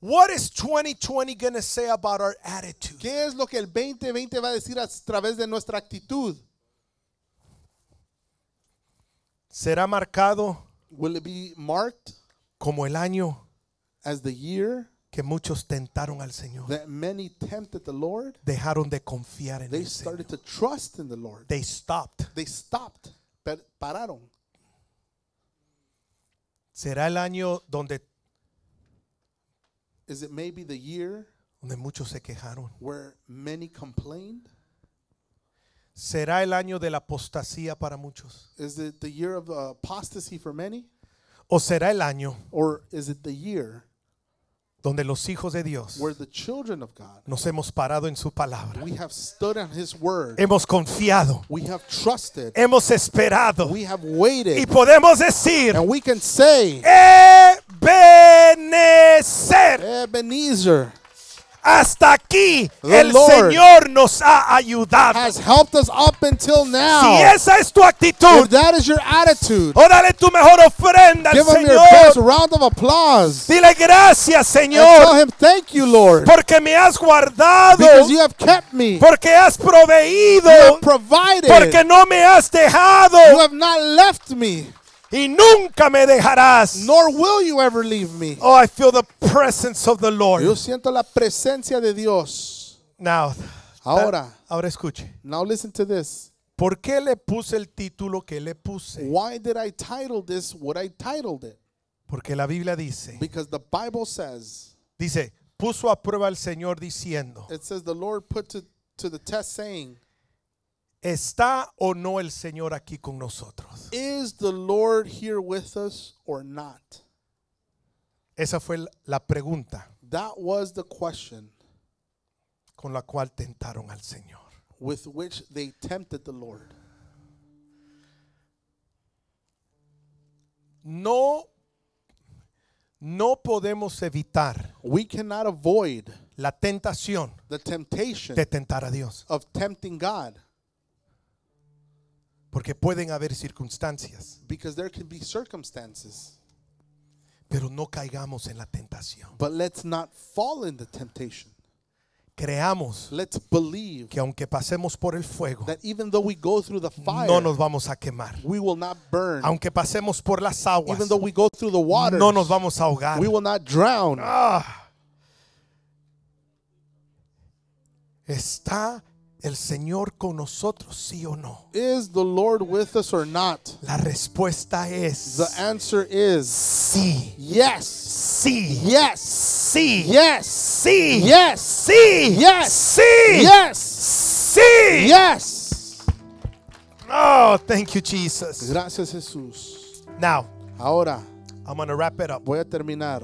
What is 2020 going to say about our attitude? ¿Qué es lo que el 2020 va a decir a través de nuestra actitud? ¿Será marcado Will it be marked como el año as the year que muchos tentaron al Señor. That many tempted the Lord. Dejaron de confiar en they started to trust in the Lord. They stopped. They stopped. pararon. Será el año donde Is it maybe the year donde muchos se quejaron? Where many complained? Será el año de la apostasía para muchos. Is it the year of apostasy for many? O será el año Or is it the year donde los hijos de Dios nos hemos parado en su palabra. Hemos confiado. Hemos esperado. Y podemos decir, Ebenezer. Hasta aquí The el Lord Señor nos ha ayudado. Has helped us up until now. Si esa es tu actitud, If that is your attitude, órale tu mejor ofrenda al give Him your best round of applause. Dile gracias, Señor. And tell him thank you, Lord. Porque me has guardado. Because you have kept me. Porque has proveído. You have provided. Porque no me has dejado. You have not left me y nunca me dejarás. Nor will you ever leave me. Oh, I feel the presence of the Lord. Yo siento la presencia de Dios. Now, ahora, that, ahora escuche. Now listen to this. ¿Por qué le puse el título que le puse? Why did I title this what I titled it? Porque la Biblia dice. Because the Bible says. Dice, puso a prueba al Señor diciendo. It says the Lord put to, to the test saying. ¿Está o no el Señor aquí con nosotros? Is the Lord here with us or not? Esa fue la pregunta That was the question con la cual tentaron al Señor. with which they tempted the Lord. No no podemos evitar We cannot avoid la tentación the temptation de tentar a Dios. of tempting God. Porque pueden haber circunstancias. Because there can be circumstances. Pero no caigamos en la tentación. But let's not fall in the temptation. Creamos let's believe que aunque pasemos por el fuego, that even though we go through the fire, no nos vamos a quemar. We will not burn. Aunque pasemos por las aguas, even though we go through the waters, no nos vamos a ahogar. We will not drown. Ah, está el Señor con nosotros, sí o no? Is the Lord with us or not? La respuesta es The answer is sí. Yes. Sí. Yes. Sí. Yes. Sí. Yes. Sí. Yes. Sí. Yes. Sí. Oh, thank you Jesus. Gracias Jesús. Now, ahora I'm gonna wrap it up. Voy a terminar.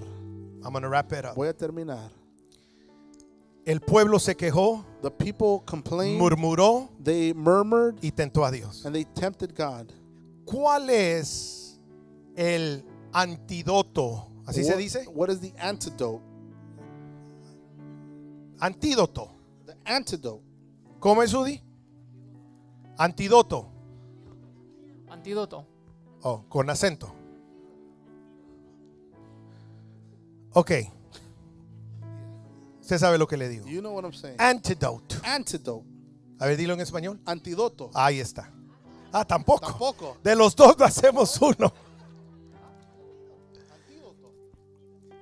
I'm gonna wrap it up. Voy a terminar. El pueblo se quejó, the people complained, murmuró, y tentó a Dios. And they tempted God. ¿Cuál es el antídoto? ¿Así se dice? What is the antidote? Antídoto. The antidote. ¿Cómo es Udi? Antídoto. Antídoto. Oh, con acento. Okay. Usted sabe lo que le digo. You Antidote. Antidote. A ver, dilo en español. Antidoto. Ahí está. Ah, tampoco. De los dos no hacemos uno. Antídoto.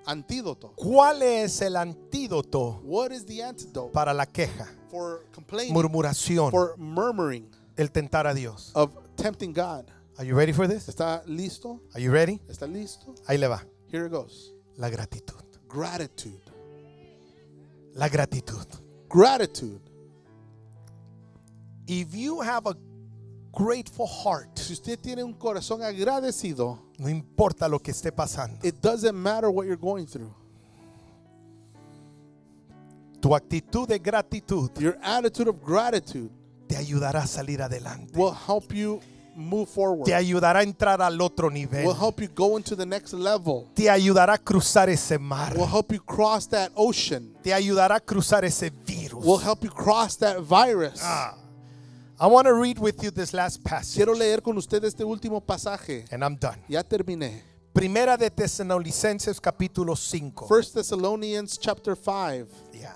antídoto. ¿Cuál es el antídoto? What is the antidote para la queja, for murmuración, for murmuring, el tentar a Dios. Of tempting God. Are you ready for this? listo? Are you ready? ¿Está listo? Ahí le va. Here it goes. La gratitud. Gratitude. La gratitud. Gratitude. If you have a grateful heart, si usted tiene un corazón agradecido, no importa lo que esté pasando. It doesn't matter what you're going through. Tu actitud de gratitud, your attitude of gratitude, te ayudará a salir adelante. Will help you move forward. Te ayudará a entrar al otro nivel. Will help you go into the next level. Te ayudará a cruzar ese mar. Will help you cross that ocean. Te ayudará a cruzar ese virus. Will help you cross that virus. Ah. I want to read with you this last passage. Quiero leer con usted este último pasaje. And I'm done. Ya terminé. Primera de Tesalonicenses capítulo 5. First Thessalonians chapter 5. Yeah.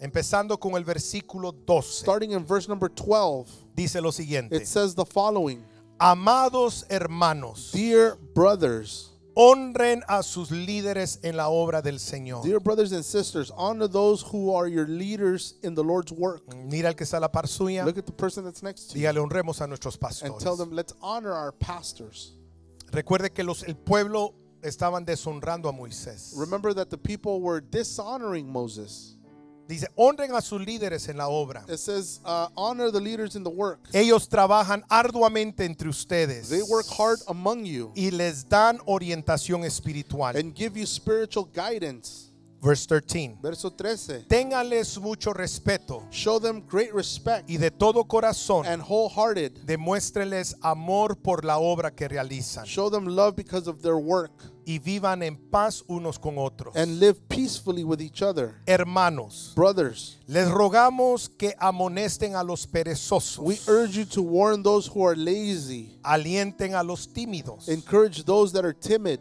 Empezando con el versículo 12. Starting in verse number 12. Dice lo siguiente. It says the following. Amados hermanos, dear brothers, honren a sus líderes en la obra del Señor. Dear brothers and sisters, honor those who are your leaders in the Lord's work. Mira el que está a la par suya. Look at the person that's next to you. Dígale honremos a nuestros pastores. And tell them let's honor our pastors. Recuerde que los el pueblo estaban deshonrando a Moisés. Remember that the people were dishonoring Moses. Dice, honren a sus líderes en la obra. It uh, honor the leaders in the work. Ellos trabajan arduamente entre ustedes. They work hard among you. Y les dan orientación espiritual. And give you spiritual guidance. Verse 13. Verso 13. Téngales mucho respeto. Show them great respect. Y de todo corazón. And wholehearted. Demuéstreles amor por la obra que realizan. Show them love because of their work. Y vivan en paz unos con otros. And live peacefully with each other. Hermanos. Brothers. Les rogamos que amonesten a los perezosos. We urge you to warn those who are lazy. Alienten a los tímidos. Encourage those that are timid.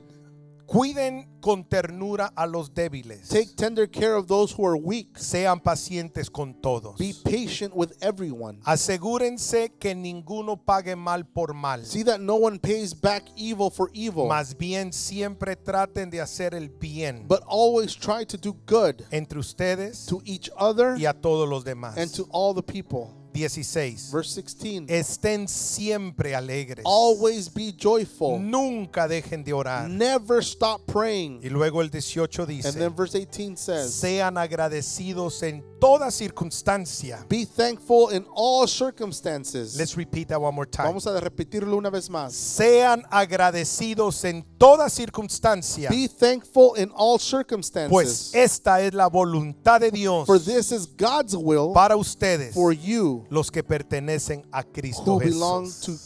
Cuiden con ternura a los débiles. Take tender care of those who are weak. Sean pacientes con todos. Be patient with everyone. Asegúrense que ninguno pague mal por mal. See that no one pays back evil for evil. Más bien siempre traten de hacer el bien. But always try to do good. Entre ustedes. To each other. Y a todos los demás. And to all the people. 16. Verse 16. Estén siempre alegres. Always be joyful. Nunca dejen de orar. Never stop praying. Y luego el 18 dice. And then verse 18 says. Sean agradecidos en toda circunstancia. Be thankful in all circumstances. Let's repeat that one more time. Vamos a repetirlo una vez más. Sean agradecidos en toda circunstancia. Be thankful in all circumstances. Pues esta es la voluntad de Dios. For this is God's will. Para ustedes. For you los que pertenecen a Cristo Jesús.